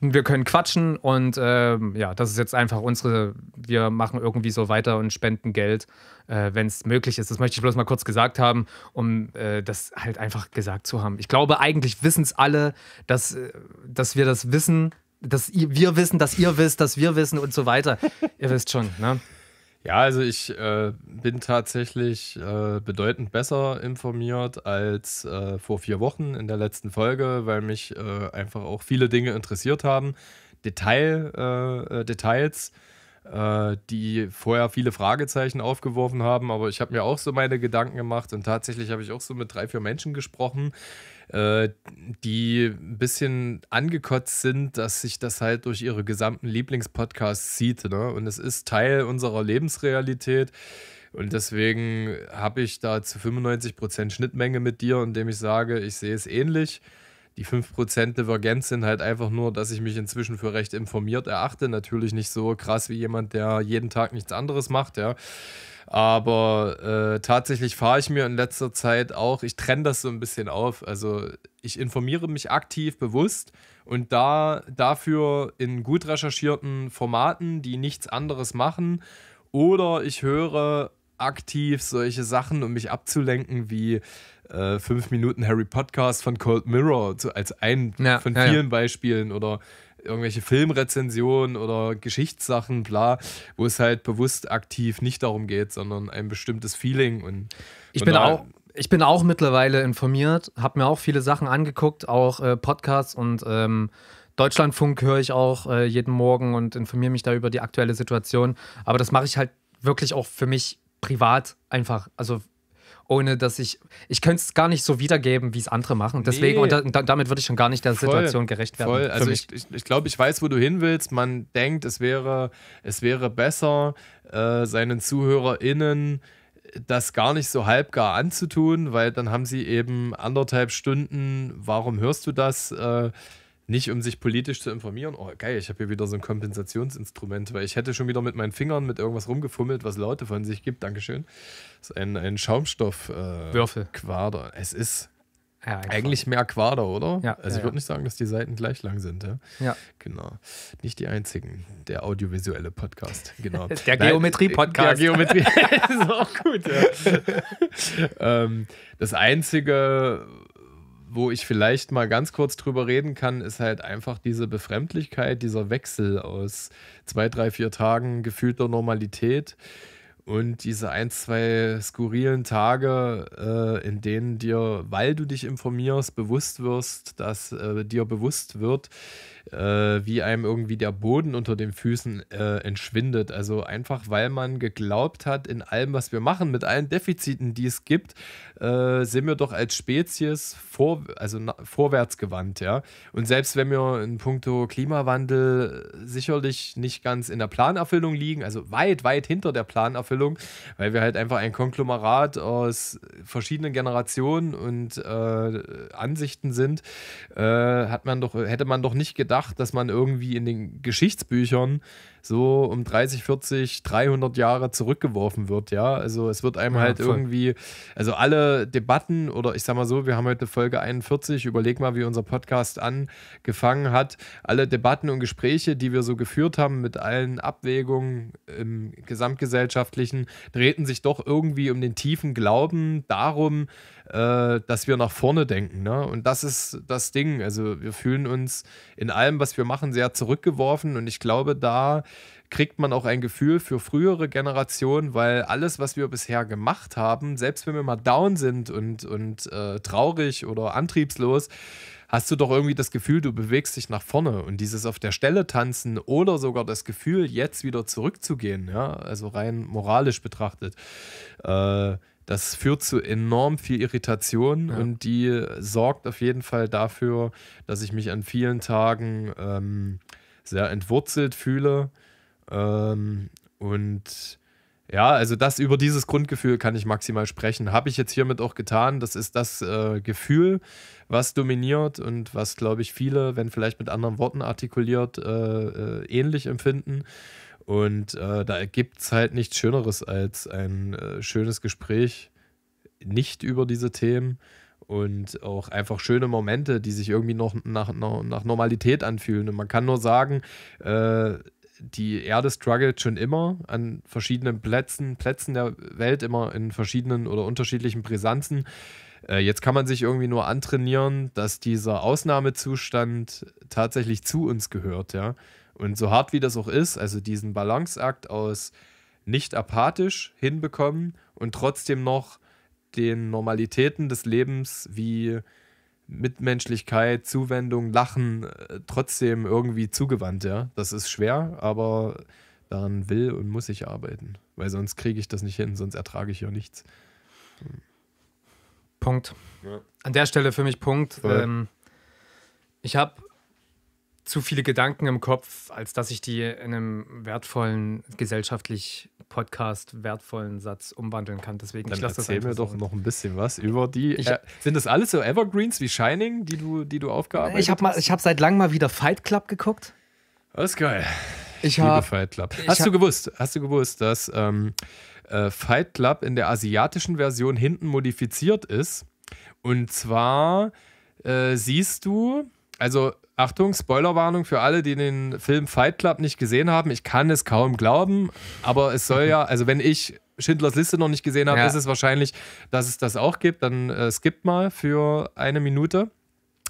wir können quatschen und äh, ja, das ist jetzt einfach unsere, wir machen irgendwie so weiter und spenden Geld, äh, wenn es möglich ist. Das möchte ich bloß mal kurz gesagt haben, um äh, das halt einfach gesagt zu haben. Ich glaube, eigentlich wissen es alle, dass, äh, dass wir das wissen, dass ihr, wir wissen, dass ihr wisst, dass wir wissen und so weiter. ihr wisst schon, ne? Ja, also ich äh, bin tatsächlich äh, bedeutend besser informiert als äh, vor vier Wochen in der letzten Folge, weil mich äh, einfach auch viele Dinge interessiert haben. Detail, äh, äh, Details, die vorher viele Fragezeichen aufgeworfen haben, aber ich habe mir auch so meine Gedanken gemacht und tatsächlich habe ich auch so mit drei, vier Menschen gesprochen, äh, die ein bisschen angekotzt sind, dass sich das halt durch ihre gesamten Lieblingspodcasts zieht. Ne? Und es ist Teil unserer Lebensrealität. Und deswegen habe ich da zu 95% Schnittmenge mit dir, indem ich sage, ich sehe es ähnlich. Die 5% Divergenz sind halt einfach nur, dass ich mich inzwischen für recht informiert erachte. Natürlich nicht so krass wie jemand, der jeden Tag nichts anderes macht, ja. Aber äh, tatsächlich fahre ich mir in letzter Zeit auch, ich trenne das so ein bisschen auf. Also ich informiere mich aktiv, bewusst und da dafür in gut recherchierten Formaten, die nichts anderes machen. Oder ich höre aktiv solche Sachen, um mich abzulenken, wie äh, 5 Minuten Harry Podcast von Cold Mirror, als ein ja, von ja, vielen ja. Beispielen oder irgendwelche Filmrezensionen oder Geschichtssachen, bla, wo es halt bewusst aktiv nicht darum geht, sondern ein bestimmtes Feeling und ich und bin auch ich bin auch mittlerweile informiert, habe mir auch viele Sachen angeguckt, auch äh, Podcasts und ähm, Deutschlandfunk höre ich auch äh, jeden Morgen und informiere mich da über die aktuelle Situation. Aber das mache ich halt wirklich auch für mich privat einfach. Also ohne dass ich, ich könnte es gar nicht so wiedergeben, wie es andere machen. Deswegen, nee. und da, damit würde ich schon gar nicht der voll, Situation gerecht werden. Voll. Also ich, ich, ich glaube, ich weiß, wo du hin willst. Man denkt, es wäre, es wäre besser, äh, seinen ZuhörerInnen das gar nicht so halbgar anzutun, weil dann haben sie eben anderthalb Stunden, warum hörst du das? Äh, nicht um sich politisch zu informieren. Oh, geil, ich habe hier wieder so ein Kompensationsinstrument, weil ich hätte schon wieder mit meinen Fingern mit irgendwas rumgefummelt, was Laute von sich gibt. Dankeschön. Das ist ein, ein Schaumstoff-Quader. Äh, es ist ja, eigentlich mehr Quader, oder? Ja, also ja, ich würde nicht sagen, dass die Seiten gleich lang sind. Ja? ja. Genau. Nicht die einzigen. Der audiovisuelle Podcast. Genau. (laughs) der Geometrie-Podcast. Der Geometrie (laughs) ist auch gut. (laughs) ähm, das einzige, wo ich vielleicht mal ganz kurz drüber reden kann, ist halt einfach diese Befremdlichkeit, dieser Wechsel aus zwei, drei, vier Tagen gefühlter Normalität und diese ein, zwei skurrilen Tage, äh, in denen dir, weil du dich informierst, bewusst wirst, dass äh, dir bewusst wird, äh, wie einem irgendwie der Boden unter den Füßen äh, entschwindet. Also einfach, weil man geglaubt hat, in allem, was wir machen, mit allen Defiziten, die es gibt, äh, sind wir doch als Spezies vor, also vorwärts gewandt, ja. Und selbst wenn wir in puncto Klimawandel sicherlich nicht ganz in der Planerfüllung liegen, also weit, weit hinter der Planerfüllung, weil wir halt einfach ein Konglomerat aus verschiedenen Generationen und äh, Ansichten sind, äh, hat man doch, hätte man doch nicht gedacht, gedacht, dass man irgendwie in den Geschichtsbüchern so um 30, 40, 300 Jahre zurückgeworfen wird, ja. Also es wird einem ja, halt voll. irgendwie, also alle Debatten oder ich sag mal so, wir haben heute Folge 41, überleg mal, wie unser Podcast angefangen hat, alle Debatten und Gespräche, die wir so geführt haben mit allen Abwägungen im gesamtgesellschaftlichen, drehten sich doch irgendwie um den tiefen Glauben darum, äh, dass wir nach vorne denken. Ne? Und das ist das Ding. Also wir fühlen uns in allem, was wir machen, sehr zurückgeworfen. Und ich glaube, da kriegt man auch ein Gefühl für frühere Generationen, weil alles, was wir bisher gemacht haben, selbst wenn wir mal down sind und, und äh, traurig oder antriebslos, hast du doch irgendwie das Gefühl, du bewegst dich nach vorne und dieses auf der Stelle tanzen oder sogar das Gefühl, jetzt wieder zurückzugehen, ja, also rein moralisch betrachtet. Äh, das führt zu enorm viel Irritation ja. und die sorgt auf jeden Fall dafür, dass ich mich an vielen Tagen ähm, sehr entwurzelt fühle. Ähm, und ja, also das über dieses Grundgefühl kann ich maximal sprechen. Habe ich jetzt hiermit auch getan. Das ist das äh, Gefühl, was dominiert und was, glaube ich, viele, wenn vielleicht mit anderen Worten artikuliert, äh, äh, ähnlich empfinden. Und äh, da gibt es halt nichts Schöneres als ein äh, schönes Gespräch, nicht über diese Themen und auch einfach schöne Momente, die sich irgendwie noch nach, nach, nach Normalität anfühlen. Und man kann nur sagen, äh, die Erde struggelt schon immer an verschiedenen Plätzen, Plätzen der Welt, immer in verschiedenen oder unterschiedlichen Brisanzen. Äh, jetzt kann man sich irgendwie nur antrainieren, dass dieser Ausnahmezustand tatsächlich zu uns gehört, ja. Und so hart wie das auch ist, also diesen Balanceakt aus nicht apathisch hinbekommen und trotzdem noch den Normalitäten des Lebens wie Mitmenschlichkeit, Zuwendung, Lachen äh, trotzdem irgendwie zugewandt, ja. Das ist schwer, aber daran will und muss ich arbeiten, weil sonst kriege ich das nicht hin, sonst ertrage ich ja nichts. Punkt. Ja. An der Stelle für mich Punkt. Ähm, ich habe zu viele Gedanken im Kopf, als dass ich die in einem wertvollen, gesellschaftlich Podcast wertvollen Satz umwandeln kann. Deswegen, Dann ich lasse das erzähl mir doch noch ein bisschen was über die. Ich, äh, sind das alles so Evergreens wie Shining, die du, die du aufgearbeitet ich hab mal, hast? Ich habe seit langem mal wieder Fight Club geguckt. Das ist geil. Ich, habe Fight Club. Hast hab, du gewusst, hast du gewusst, dass ähm, äh, Fight Club in der asiatischen Version hinten modifiziert ist? Und zwar äh, siehst du, also Achtung, Spoilerwarnung für alle, die den Film Fight Club nicht gesehen haben. Ich kann es kaum glauben, aber es soll ja, also wenn ich Schindlers Liste noch nicht gesehen habe, ja. ist es wahrscheinlich, dass es das auch gibt. Dann äh, skippt mal für eine Minute.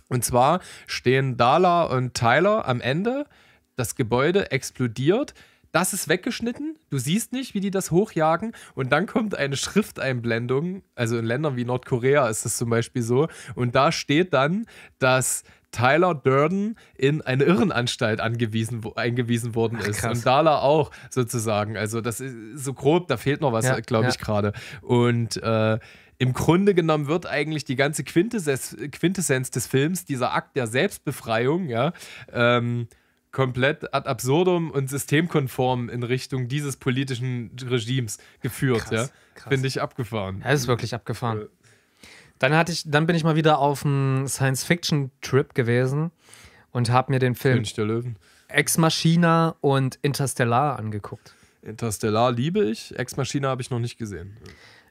Und zwar stehen Dala und Tyler am Ende. Das Gebäude explodiert. Das ist weggeschnitten. Du siehst nicht, wie die das hochjagen. Und dann kommt eine Schrifteinblendung. Also in Ländern wie Nordkorea ist das zum Beispiel so. Und da steht dann, dass Tyler Durden in eine Irrenanstalt angewiesen, wo, eingewiesen worden Ach, ist. Und Dala auch sozusagen. Also das ist so grob, da fehlt noch was, ja, glaube ich, gerade. Und äh, im Grunde genommen wird eigentlich die ganze Quintessenz, Quintessenz des Films, dieser Akt der Selbstbefreiung, ja, ähm, komplett ad absurdum und systemkonform in Richtung dieses politischen Regimes geführt. Krass, ja. Finde ich abgefahren. Ja, das ist wirklich abgefahren. Äh, dann hatte ich, dann bin ich mal wieder auf einem Science-Fiction-Trip gewesen und habe mir den Film der Löwen. Ex Machina und Interstellar angeguckt. Interstellar liebe ich, Ex Machina habe ich noch nicht gesehen.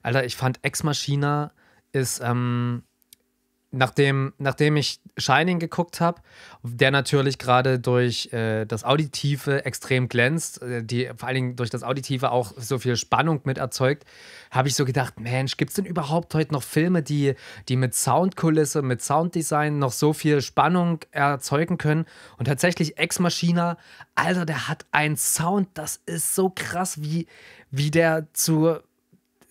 Alter, ich fand Ex Machina ist ähm, nachdem, nachdem ich Shining geguckt habe, der natürlich gerade durch äh, das Auditive extrem glänzt, äh, die vor allen Dingen durch das Auditive auch so viel Spannung mit erzeugt, habe ich so gedacht, Mensch, gibt es denn überhaupt heute noch Filme, die, die mit Soundkulisse, mit Sounddesign noch so viel Spannung erzeugen können? Und tatsächlich Ex Machina, Alter, der hat einen Sound, das ist so krass, wie, wie der zu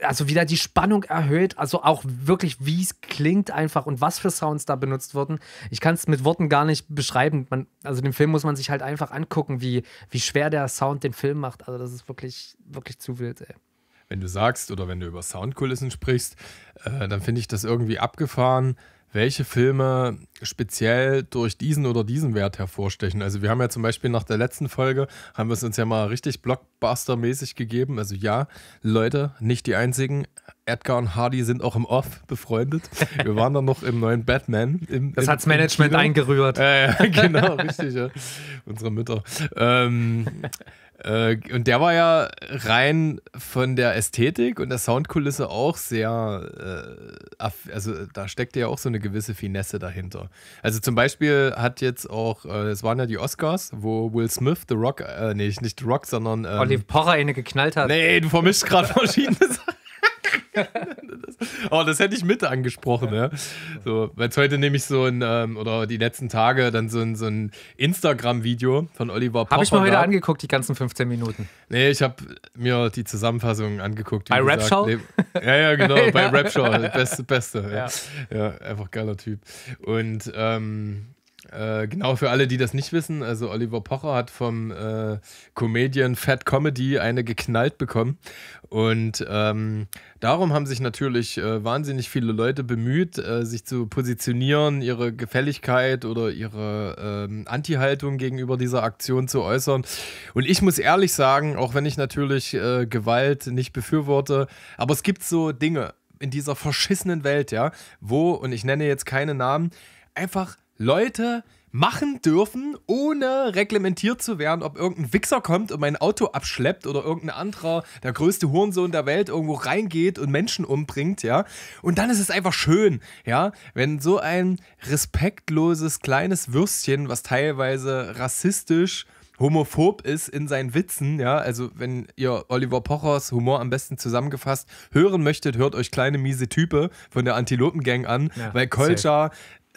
also wieder die Spannung erhöht, also auch wirklich, wie es klingt einfach und was für Sounds da benutzt wurden. Ich kann es mit Worten gar nicht beschreiben. Man, also den Film muss man sich halt einfach angucken, wie, wie schwer der Sound den Film macht. Also das ist wirklich, wirklich zu wild, ey. Wenn du sagst oder wenn du über Soundkulissen sprichst, äh, dann finde ich das irgendwie abgefahren welche Filme speziell durch diesen oder diesen Wert hervorstechen. Also wir haben ja zum Beispiel nach der letzten Folge, haben wir es uns ja mal richtig Blockbuster-mäßig gegeben. Also ja, Leute, nicht die einzigen. Edgar und Hardy sind auch im Off befreundet. Wir waren dann noch im neuen Batman. Im, das hat das Management eingerührt. Äh, (laughs) genau, richtig. Ja. Unsere Mütter. Ähm, äh, und der war ja rein von der Ästhetik und der Soundkulisse auch sehr, äh, also da steckt ja auch so eine gewisse Finesse dahinter. Also zum Beispiel hat jetzt auch, äh, es äh, waren ja die Oscars, wo Will Smith The Rock, äh, nee, nicht The Rock, sondern. Ähm, Olive Pocher eine geknallt hat. Nee, du vermischst gerade (laughs) verschiedene Sachen. (laughs) (laughs) Oh, das hätte ich mit angesprochen, ja. ja. So, weil heute nehme ich so ein, ähm, oder die letzten Tage dann so ein, so ein Instagram-Video von Oliver Pocher. Habe ich mir heute angeguckt, die ganzen 15 Minuten. Nee, ich habe mir die Zusammenfassung angeguckt. Genau, (laughs) bei Rapshow? ja, ja, genau, ja. bei Rap Show. Beste, beste. Ja. ja. einfach geiler Typ. Und ähm, äh, genau, für alle, die das nicht wissen, also Oliver Pocher hat vom äh, Comedian Fat Comedy eine geknallt bekommen. Und ähm, darum haben sich natürlich äh, wahnsinnig viele Leute bemüht, äh, sich zu positionieren, ihre Gefälligkeit oder ihre ähm, Anti-Haltung gegenüber dieser Aktion zu äußern. Und ich muss ehrlich sagen, auch wenn ich natürlich äh, Gewalt nicht befürworte, aber es gibt so Dinge in dieser verschissenen Welt, ja, wo, und ich nenne jetzt keine Namen, einfach Leute machen dürfen, ohne reglementiert zu werden, ob irgendein Wichser kommt und mein Auto abschleppt oder irgendein anderer, der größte Hurensohn der Welt, irgendwo reingeht und Menschen umbringt, ja. Und dann ist es einfach schön, ja, wenn so ein respektloses kleines Würstchen, was teilweise rassistisch homophob ist in seinen Witzen, ja, also wenn ihr Oliver Pochers Humor am besten zusammengefasst hören möchtet, hört euch kleine miese Type von der Antilopengang an, ja, weil Kolja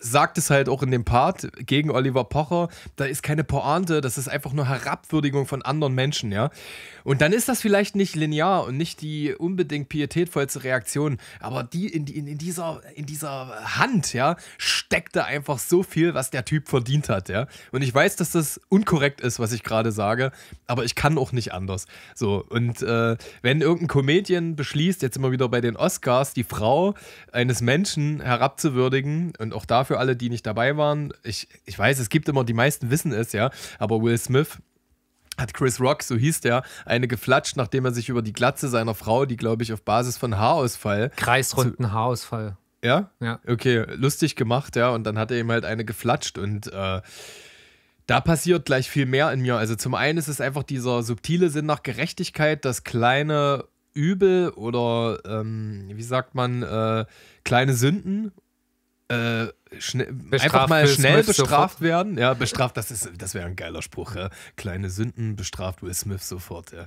sagt es halt auch in dem Part gegen Oliver Pocher, da ist keine Pointe, das ist einfach nur Herabwürdigung von anderen Menschen, ja. Und dann ist das vielleicht nicht linear und nicht die unbedingt pietätvollste Reaktion, aber die in, in, in, dieser, in dieser Hand, ja, steckte einfach so viel, was der Typ verdient hat, ja. Und ich weiß, dass das unkorrekt ist, was ich gerade sage, aber ich kann auch nicht anders. So, und äh, wenn irgendein Comedian beschließt, jetzt immer wieder bei den Oscars, die Frau eines Menschen herabzuwürdigen und auch dafür für alle, die nicht dabei waren. Ich, ich weiß, es gibt immer, die meisten wissen es, ja, aber Will Smith hat Chris Rock, so hieß der, eine geflatscht, nachdem er sich über die Glatze seiner Frau, die glaube ich auf Basis von Haarausfall. Kreisrunden zu, Haarausfall. Ja? Ja. Okay, lustig gemacht, ja. Und dann hat er ihm halt eine geflatscht und äh, da passiert gleich viel mehr in mir. Also zum einen ist es einfach dieser subtile Sinn nach Gerechtigkeit, das kleine Übel oder ähm, wie sagt man, äh, kleine Sünden äh, einfach mal schnell bestraft sofort. werden. Ja, bestraft, das das wäre ein geiler Spruch. Ja. Kleine Sünden bestraft Will Smith sofort. Ja.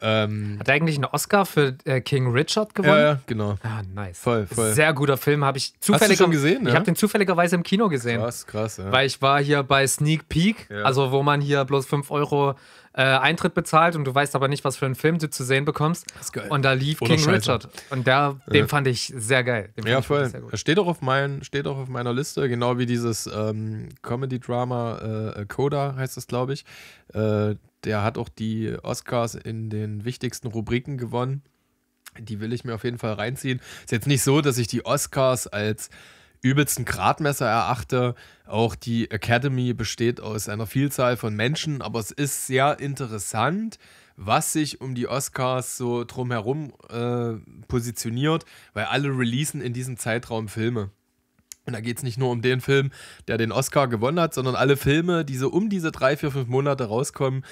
Ähm, Hat er eigentlich einen Oscar für äh, King Richard gewonnen? Ja, ja, genau. Ah, nice. Voll, voll. Sehr guter Film, habe ich zufällig. Hast du schon gesehen? Ja? Ich habe den zufälligerweise im Kino gesehen. Krass, krass. Ja. Weil ich war hier bei Sneak Peek, also wo man hier bloß 5 Euro äh, Eintritt bezahlt und du weißt aber nicht, was für einen Film du zu sehen bekommst. Das ist geil. Und da lief Oder King Scheiße. Richard. Und der, den fand ich sehr geil. Den ja, voll. Steht auch, auf mein, steht auch auf meiner Liste, genau wie dieses ähm, Comedy-Drama äh, äh Coda heißt es, glaube ich. Äh, der hat auch die Oscars in den wichtigsten Rubriken gewonnen. Die will ich mir auf jeden Fall reinziehen. Ist jetzt nicht so, dass ich die Oscars als übelsten Gradmesser erachte. Auch die Academy besteht aus einer Vielzahl von Menschen, aber es ist sehr interessant, was sich um die Oscars so drumherum äh, positioniert, weil alle releasen in diesem Zeitraum Filme. Und da geht es nicht nur um den Film, der den Oscar gewonnen hat, sondern alle Filme, die so um diese drei, vier, fünf Monate rauskommen,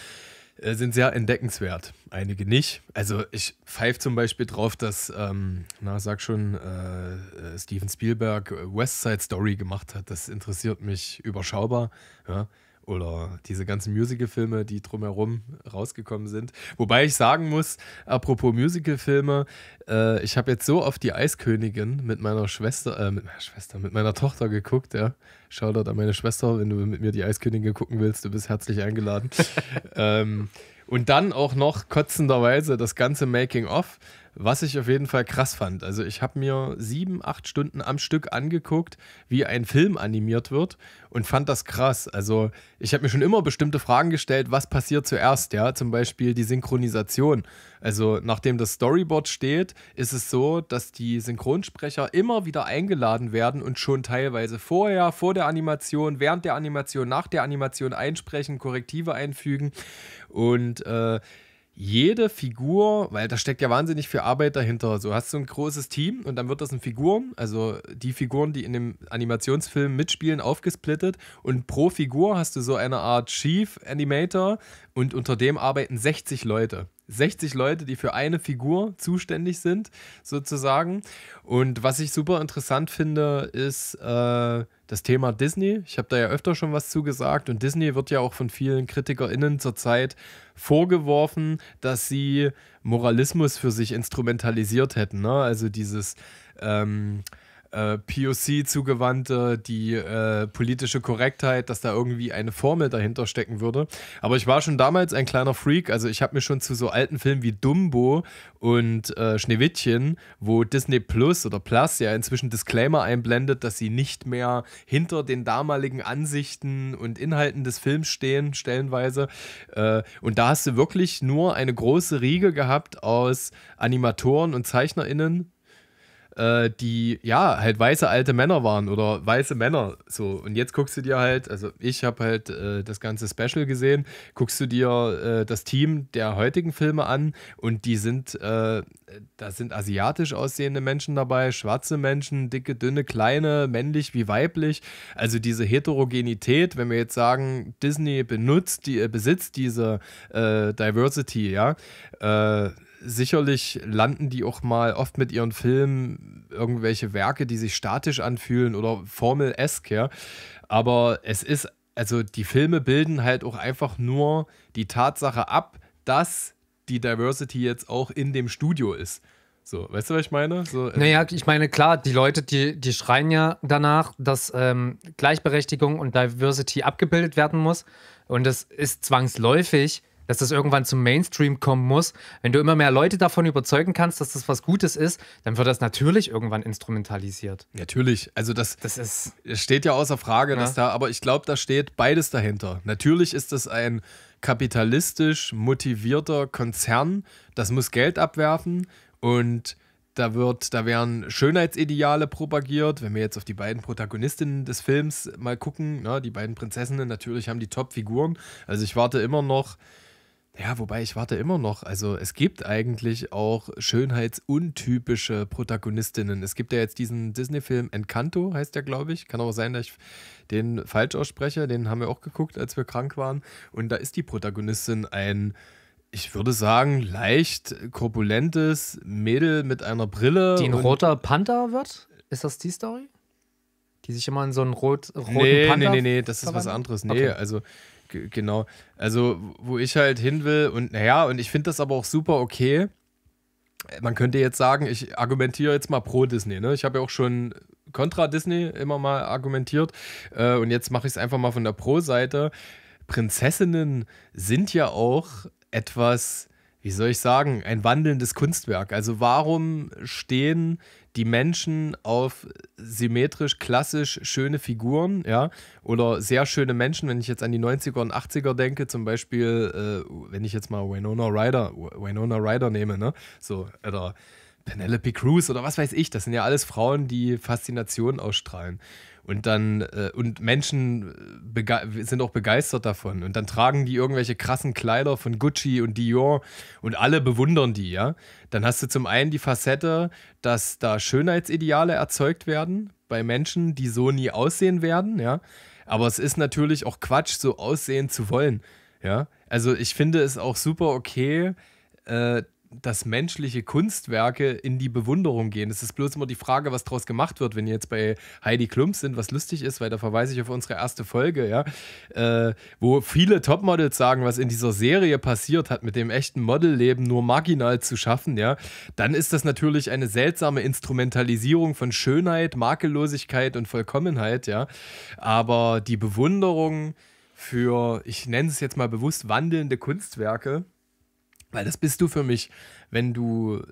äh, sind sehr entdeckenswert, einige nicht. Also ich pfeife zum Beispiel drauf, dass, ähm, na sag schon, äh, äh Steven Spielberg äh, West Side Story gemacht hat. Das interessiert mich überschaubar. Ja oder diese ganzen Musical-Filme, die drumherum rausgekommen sind. Wobei ich sagen muss, apropos Musical-Filme, äh, ich habe jetzt so oft die Eiskönigin mit meiner Schwester, äh, mit meiner Schwester, mit meiner Tochter geguckt, ja. Shoutout an meine Schwester, wenn du mit mir die Eiskönigin gucken willst, du bist herzlich eingeladen. (laughs) ähm, und dann auch noch kotzenderweise das ganze Making-of was ich auf jeden Fall krass fand. Also ich habe mir sieben, acht Stunden am Stück angeguckt, wie ein Film animiert wird und fand das krass. Also ich habe mir schon immer bestimmte Fragen gestellt, was passiert zuerst, ja, zum Beispiel die Synchronisation. Also nachdem das Storyboard steht, ist es so, dass die Synchronsprecher immer wieder eingeladen werden und schon teilweise vorher, vor der Animation, während der Animation, nach der Animation einsprechen, Korrektive einfügen und äh, jede Figur, weil da steckt ja wahnsinnig viel Arbeit dahinter. So hast du ein großes Team und dann wird das in Figuren, also die Figuren, die in dem Animationsfilm mitspielen, aufgesplittet. Und pro Figur hast du so eine Art Chief Animator und unter dem arbeiten 60 Leute. 60 Leute, die für eine Figur zuständig sind, sozusagen. Und was ich super interessant finde, ist äh, das Thema Disney. Ich habe da ja öfter schon was zugesagt und Disney wird ja auch von vielen KritikerInnen zurzeit vorgeworfen, dass sie Moralismus für sich instrumentalisiert hätten. Ne? Also dieses. Ähm, äh, POC-Zugewandte, die äh, politische Korrektheit, dass da irgendwie eine Formel dahinter stecken würde. Aber ich war schon damals ein kleiner Freak. Also ich habe mir schon zu so alten Filmen wie Dumbo und äh, Schneewittchen, wo Disney Plus oder Plus ja inzwischen Disclaimer einblendet, dass sie nicht mehr hinter den damaligen Ansichten und Inhalten des Films stehen, stellenweise. Äh, und da hast du wirklich nur eine große Riege gehabt aus Animatoren und ZeichnerInnen, äh, die ja halt weiße alte Männer waren oder weiße Männer. So, und jetzt guckst du dir halt, also ich habe halt äh, das ganze Special gesehen, guckst du dir äh, das Team der heutigen Filme an und die sind, äh, da sind asiatisch aussehende Menschen dabei, schwarze Menschen, dicke, dünne, kleine, männlich wie weiblich. Also diese Heterogenität, wenn wir jetzt sagen, Disney benutzt, die, äh, besitzt diese äh, Diversity, ja äh, sicherlich landen die auch mal oft mit ihren Filmen irgendwelche Werke, die sich statisch anfühlen oder Formel-esque, ja. Aber es ist, also die Filme bilden halt auch einfach nur die Tatsache ab, dass die Diversity jetzt auch in dem Studio ist. So, weißt du, was ich meine? So, äh naja, ich meine, klar, die Leute, die, die schreien ja danach, dass ähm, Gleichberechtigung und Diversity abgebildet werden muss. Und das ist zwangsläufig dass das irgendwann zum Mainstream kommen muss. Wenn du immer mehr Leute davon überzeugen kannst, dass das was Gutes ist, dann wird das natürlich irgendwann instrumentalisiert. Natürlich. Also das, das ist, steht ja außer Frage, ja. dass da, aber ich glaube, da steht beides dahinter. Natürlich ist das ein kapitalistisch motivierter Konzern, das muss Geld abwerfen und da wird, da werden Schönheitsideale propagiert. Wenn wir jetzt auf die beiden Protagonistinnen des Films mal gucken, ne, die beiden Prinzessinnen natürlich haben die Top-Figuren. Also ich warte immer noch ja, wobei ich warte immer noch. Also es gibt eigentlich auch schönheitsuntypische Protagonistinnen. Es gibt ja jetzt diesen Disney-Film Encanto, heißt der, glaube ich. Kann aber sein, dass ich den falsch ausspreche. Den haben wir auch geguckt, als wir krank waren. Und da ist die Protagonistin ein, ich würde sagen, leicht korpulentes Mädel mit einer Brille. Die ein roter Panther wird? Ist das die Story? Die sich immer in so einen rot, roten nee, Panther Nee, nee, nee, das ist was anderes. Nee, okay. also genau. Also, wo ich halt hin will und naja, und ich finde das aber auch super okay. Man könnte jetzt sagen, ich argumentiere jetzt mal pro Disney. Ne? Ich habe ja auch schon kontra Disney immer mal argumentiert äh, und jetzt mache ich es einfach mal von der Pro-Seite. Prinzessinnen sind ja auch etwas, wie soll ich sagen, ein wandelndes Kunstwerk. Also warum stehen die Menschen auf symmetrisch, klassisch schöne Figuren, ja, oder sehr schöne Menschen, wenn ich jetzt an die 90er und 80er denke, zum Beispiel, äh, wenn ich jetzt mal Winona Ryder, Winona Ryder nehme, ne, so, oder Penelope Cruz oder was weiß ich, das sind ja alles Frauen, die Faszination ausstrahlen. Und dann, äh, und Menschen äh, sind auch begeistert davon. Und dann tragen die irgendwelche krassen Kleider von Gucci und Dior und alle bewundern die, ja. Dann hast du zum einen die Facette, dass da Schönheitsideale erzeugt werden bei Menschen, die so nie aussehen werden, ja. Aber es ist natürlich auch Quatsch, so aussehen zu wollen, ja. Also ich finde es auch super okay, äh, dass menschliche Kunstwerke in die Bewunderung gehen. Es ist bloß immer die Frage, was daraus gemacht wird, wenn ihr jetzt bei Heidi Klump sind, was lustig ist, weil da verweise ich auf unsere erste Folge, ja, äh, wo viele Topmodels sagen, was in dieser Serie passiert hat, mit dem echten Modelleben nur marginal zu schaffen, ja, dann ist das natürlich eine seltsame Instrumentalisierung von Schönheit, Makellosigkeit und Vollkommenheit, ja. Aber die Bewunderung für, ich nenne es jetzt mal bewusst, wandelnde Kunstwerke, weil das bist du für mich, wenn du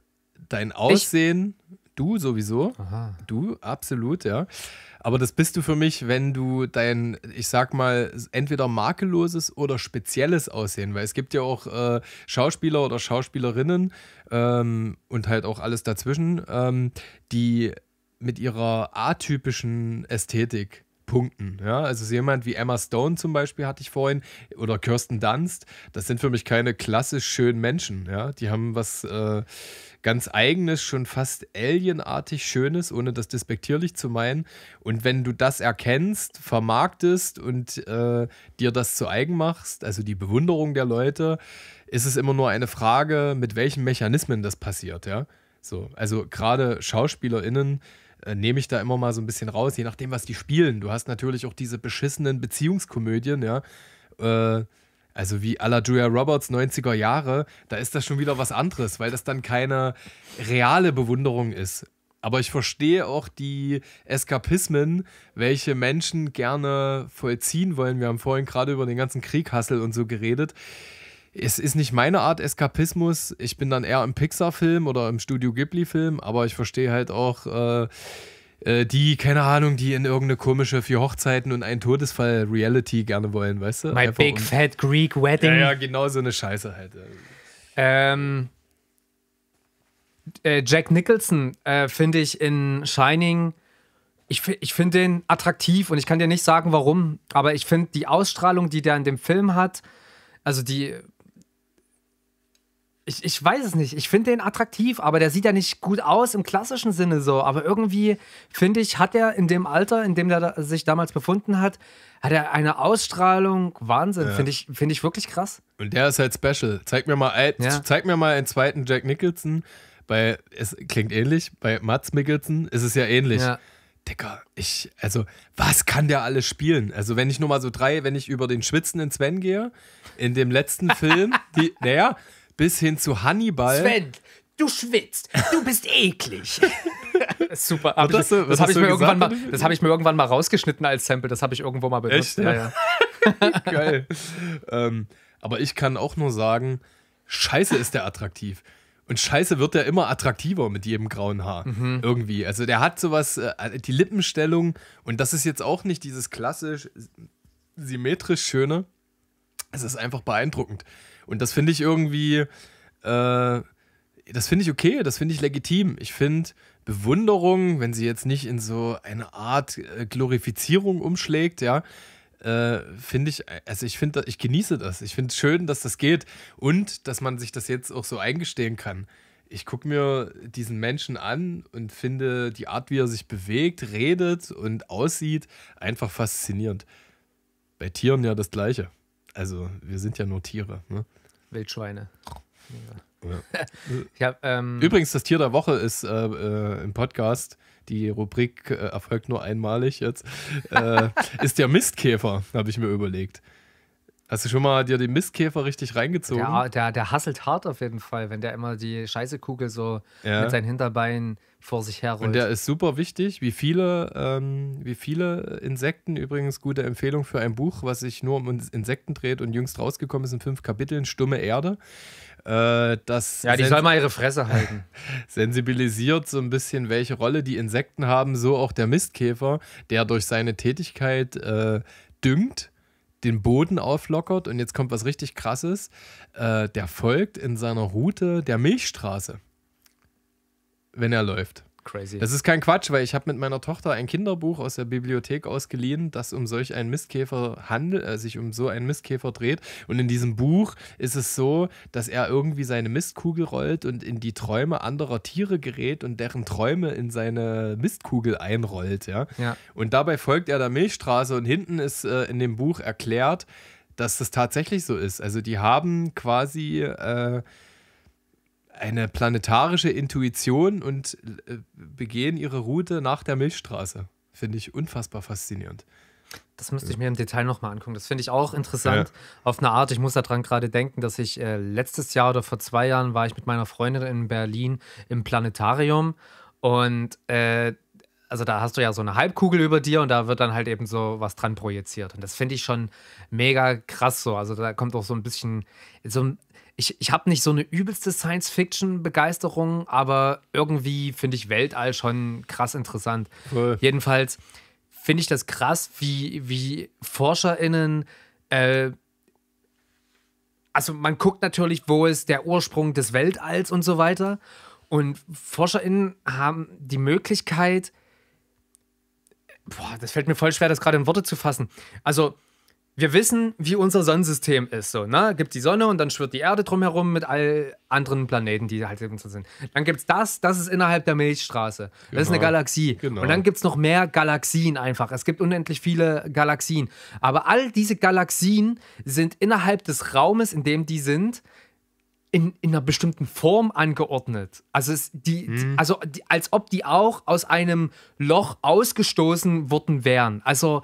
dein Aussehen, ich? du sowieso, Aha. du absolut, ja. Aber das bist du für mich, wenn du dein, ich sag mal, entweder makelloses oder spezielles Aussehen, weil es gibt ja auch äh, Schauspieler oder Schauspielerinnen ähm, und halt auch alles dazwischen, ähm, die mit ihrer atypischen Ästhetik punkten. Ja? Also so jemand wie Emma Stone zum Beispiel hatte ich vorhin oder Kirsten Dunst, das sind für mich keine klassisch schönen Menschen. Ja? Die haben was äh, ganz eigenes, schon fast alienartig Schönes, ohne das despektierlich zu meinen. Und wenn du das erkennst, vermarktest und äh, dir das zu eigen machst, also die Bewunderung der Leute, ist es immer nur eine Frage, mit welchen Mechanismen das passiert. Ja? So, also gerade SchauspielerInnen, äh, nehme ich da immer mal so ein bisschen raus, je nachdem, was die spielen. Du hast natürlich auch diese beschissenen Beziehungskomödien, ja. Äh, also wie à la Julia Roberts 90er Jahre, da ist das schon wieder was anderes, weil das dann keine reale Bewunderung ist. Aber ich verstehe auch die Eskapismen, welche Menschen gerne vollziehen wollen. Wir haben vorhin gerade über den ganzen Krieghassel und so geredet es ist nicht meine Art Eskapismus. Ich bin dann eher im Pixar-Film oder im Studio Ghibli-Film, aber ich verstehe halt auch äh, äh die, keine Ahnung, die in irgendeine komische vier Hochzeiten und einen Todesfall Reality gerne wollen, weißt du? My Einfach Big Fat Greek Wedding. Ja, ja, genau so eine Scheiße halt. Ähm, äh, Jack Nicholson äh, finde ich in Shining ich, ich finde den attraktiv und ich kann dir nicht sagen, warum, aber ich finde die Ausstrahlung, die der in dem Film hat, also die ich, ich weiß es nicht. Ich finde den attraktiv, aber der sieht ja nicht gut aus im klassischen Sinne so. Aber irgendwie, finde ich, hat er in dem Alter, in dem er sich damals befunden hat, hat er eine Ausstrahlung. Wahnsinn. Ja. Finde ich, find ich wirklich krass. Und der ist halt special. Zeig mir mal, ein, ja. zeig mir mal einen zweiten Jack Nicholson. Bei, es klingt ähnlich, bei Mats Mikkelsen ist es ja ähnlich. Ja. Dicker, ich, also, was kann der alles spielen? Also, wenn ich nur mal so drei, wenn ich über den schwitzenden Sven gehe, in dem letzten (laughs) Film, die, naja, bis hin zu Hannibal. Sven, du schwitzt, du bist eklig. (laughs) Super. Hab das, ich, so, das habe ich, hab ich, mir irgendwann mal rausgeschnitten als Sample, das habe ich irgendwo mal benutzt. Echt? Ja, ja. (laughs) Geil. Ähm, aber ich kann auch nur sagen, scheiße ist der attraktiv. Und scheiße wird der immer attraktiver mit jedem grauen Haar. Mhm. Irgendwie. Also der hat sowas, äh, die Lippenstellung, und das ist jetzt auch nicht dieses klassisch symmetrisch Schöne. Es ist einfach beeindruckend. Und das finde ich irgendwie, äh, das finde ich okay, das finde ich legitim. Ich finde Bewunderung, wenn sie jetzt nicht in so eine Art äh, Glorifizierung umschlägt, ja, äh, finde ich, also ich finde, ich genieße das. Ich finde es schön, dass das geht und dass man sich das jetzt auch so eingestehen kann. Ich gucke mir diesen Menschen an und finde die Art, wie er sich bewegt, redet und aussieht, einfach faszinierend. Bei Tieren ja das Gleiche. Also, wir sind ja nur Tiere. Ne? Wildschweine. Ja. (laughs) hab, ähm, Übrigens, das Tier der Woche ist äh, äh, im Podcast, die Rubrik äh, erfolgt nur einmalig jetzt, äh, (laughs) ist der Mistkäfer, habe ich mir überlegt. Hast du schon mal dir den Mistkäfer richtig reingezogen? Der, der, der hasselt hart auf jeden Fall, wenn der immer die Scheißekugel so ja. mit seinen Hinterbeinen vor sich herrollt. Und der ist super wichtig, wie viele, ähm, wie viele Insekten. Übrigens gute Empfehlung für ein Buch, was sich nur um Insekten dreht und jüngst rausgekommen ist in fünf Kapiteln, Stumme Erde. Äh, das ja, die soll mal ihre Fresse halten. (laughs) sensibilisiert so ein bisschen, welche Rolle die Insekten haben, so auch der Mistkäfer, der durch seine Tätigkeit äh, düngt den Boden auflockert und jetzt kommt was richtig Krasses. Äh, der folgt in seiner Route der Milchstraße, wenn er läuft. Crazy. Das ist kein Quatsch, weil ich habe mit meiner Tochter ein Kinderbuch aus der Bibliothek ausgeliehen, das um solch einen Mistkäfer handelt, äh, sich um so einen Mistkäfer dreht. Und in diesem Buch ist es so, dass er irgendwie seine Mistkugel rollt und in die Träume anderer Tiere gerät und deren Träume in seine Mistkugel einrollt. Ja? ja. Und dabei folgt er der Milchstraße und hinten ist äh, in dem Buch erklärt, dass das tatsächlich so ist. Also die haben quasi äh, eine planetarische Intuition und äh, begehen ihre Route nach der Milchstraße. Finde ich unfassbar faszinierend. Das müsste ich mir im Detail nochmal angucken. Das finde ich auch interessant. Ja. Auf eine Art, ich muss daran gerade denken, dass ich äh, letztes Jahr oder vor zwei Jahren war ich mit meiner Freundin in Berlin im Planetarium und äh, also da hast du ja so eine Halbkugel über dir und da wird dann halt eben so was dran projiziert. Und das finde ich schon mega krass so. Also da kommt auch so ein bisschen, so ich, ich habe nicht so eine übelste Science-Fiction-Begeisterung, aber irgendwie finde ich Weltall schon krass interessant. Cool. Jedenfalls finde ich das krass, wie, wie ForscherInnen. Äh, also, man guckt natürlich, wo ist der Ursprung des Weltalls und so weiter. Und ForscherInnen haben die Möglichkeit, boah, das fällt mir voll schwer, das gerade in Worte zu fassen. Also, wir wissen, wie unser Sonnensystem ist. So, ne? Gibt die Sonne und dann schwirrt die Erde drumherum mit all anderen Planeten, die halt eben so sind. Dann gibt es das, das ist innerhalb der Milchstraße. Das genau. ist eine genau. Galaxie. Genau. Und dann gibt es noch mehr Galaxien einfach. Es gibt unendlich viele Galaxien. Aber all diese Galaxien sind innerhalb des Raumes, in dem die sind, in, in einer bestimmten Form angeordnet. Also, die, hm. also die, als ob die auch aus einem Loch ausgestoßen worden wären. Also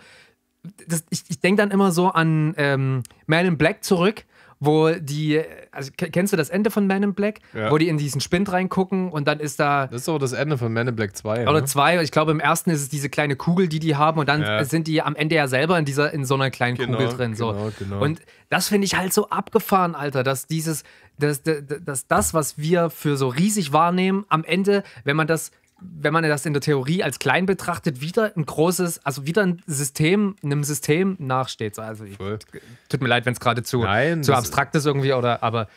das, ich, ich denke dann immer so an ähm, Man in Black zurück, wo die, also kennst du das Ende von Man in Black? Ja. Wo die in diesen Spind reingucken und dann ist da. Das ist so das Ende von Man in Black 2. Oder 2, ne? ich glaube im ersten ist es diese kleine Kugel, die die haben und dann ja. sind die am Ende ja selber in, dieser, in so einer kleinen genau, Kugel drin. So. Genau, genau. Und das finde ich halt so abgefahren, Alter, dass dieses, dass, dass, dass das, was wir für so riesig wahrnehmen, am Ende, wenn man das wenn man das in der Theorie als klein betrachtet, wieder ein großes, also wieder ein System, einem System nachsteht. Also ich, tut mir leid, wenn es gerade zu, Nein, zu abstrakt ist irgendwie, oder aber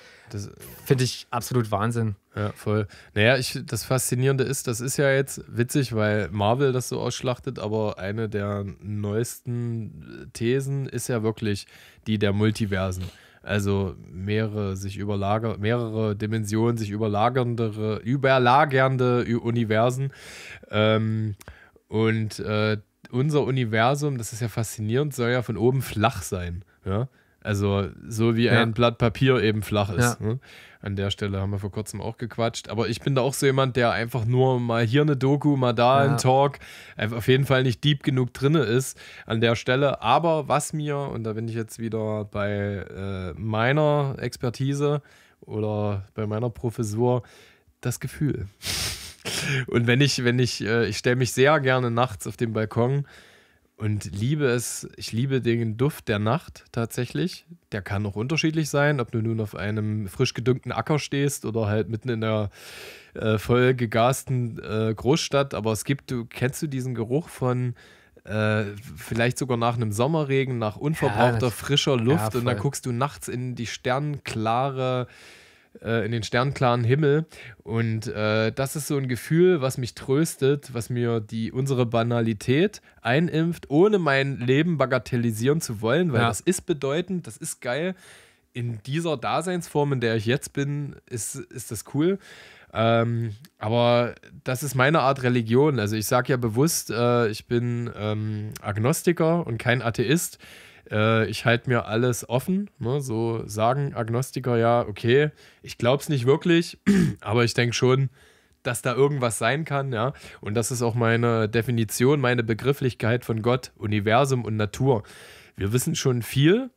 finde ich absolut Wahnsinn. Ja, voll. Naja, ich, das Faszinierende ist, das ist ja jetzt witzig, weil Marvel das so ausschlachtet, aber eine der neuesten Thesen ist ja wirklich die der Multiversen. Also mehrere sich überlager, mehrere Dimensionen sich überlagernde, überlagernde Universen. Ähm, und äh, unser Universum, das ist ja faszinierend, soll ja von oben flach sein. Ja? Also so wie ja. ein Blatt Papier eben flach ist. Ja. Ne? an der Stelle haben wir vor kurzem auch gequatscht. Aber ich bin da auch so jemand, der einfach nur mal hier eine Doku, mal da ja. ein Talk, auf jeden Fall nicht deep genug drin ist an der Stelle. Aber was mir, und da bin ich jetzt wieder bei äh, meiner Expertise oder bei meiner Professur, das Gefühl. (laughs) und wenn ich, wenn ich, äh, ich stelle mich sehr gerne nachts auf den Balkon und liebe es, ich liebe den Duft der Nacht tatsächlich. Der kann auch unterschiedlich sein, ob du nun auf einem frisch gedüngten Acker stehst oder halt mitten in der äh, voll gegasten äh, Großstadt. Aber es gibt, du kennst du diesen Geruch von äh, vielleicht sogar nach einem Sommerregen, nach unverbrauchter ja, das, frischer Luft ja, und dann guckst du nachts in die sternklare äh, in den sternklaren Himmel. Und äh, das ist so ein Gefühl, was mich tröstet, was mir die unsere Banalität einimpft, ohne mein Leben bagatellisieren zu wollen, weil ja. das ist bedeutend, das ist geil. In dieser Daseinsform, in der ich jetzt bin, ist, ist das cool. Ähm, aber das ist meine Art Religion. Also ich sage ja bewusst, äh, ich bin ähm, Agnostiker und kein Atheist äh, ich halte mir alles offen. Ne? So sagen Agnostiker ja, okay, ich glaube es nicht wirklich, (clears throat) aber ich denke schon, dass da irgendwas sein kann, ja. Und das ist auch meine Definition, meine Begrifflichkeit von Gott, Universum und Natur. Wir wissen schon viel,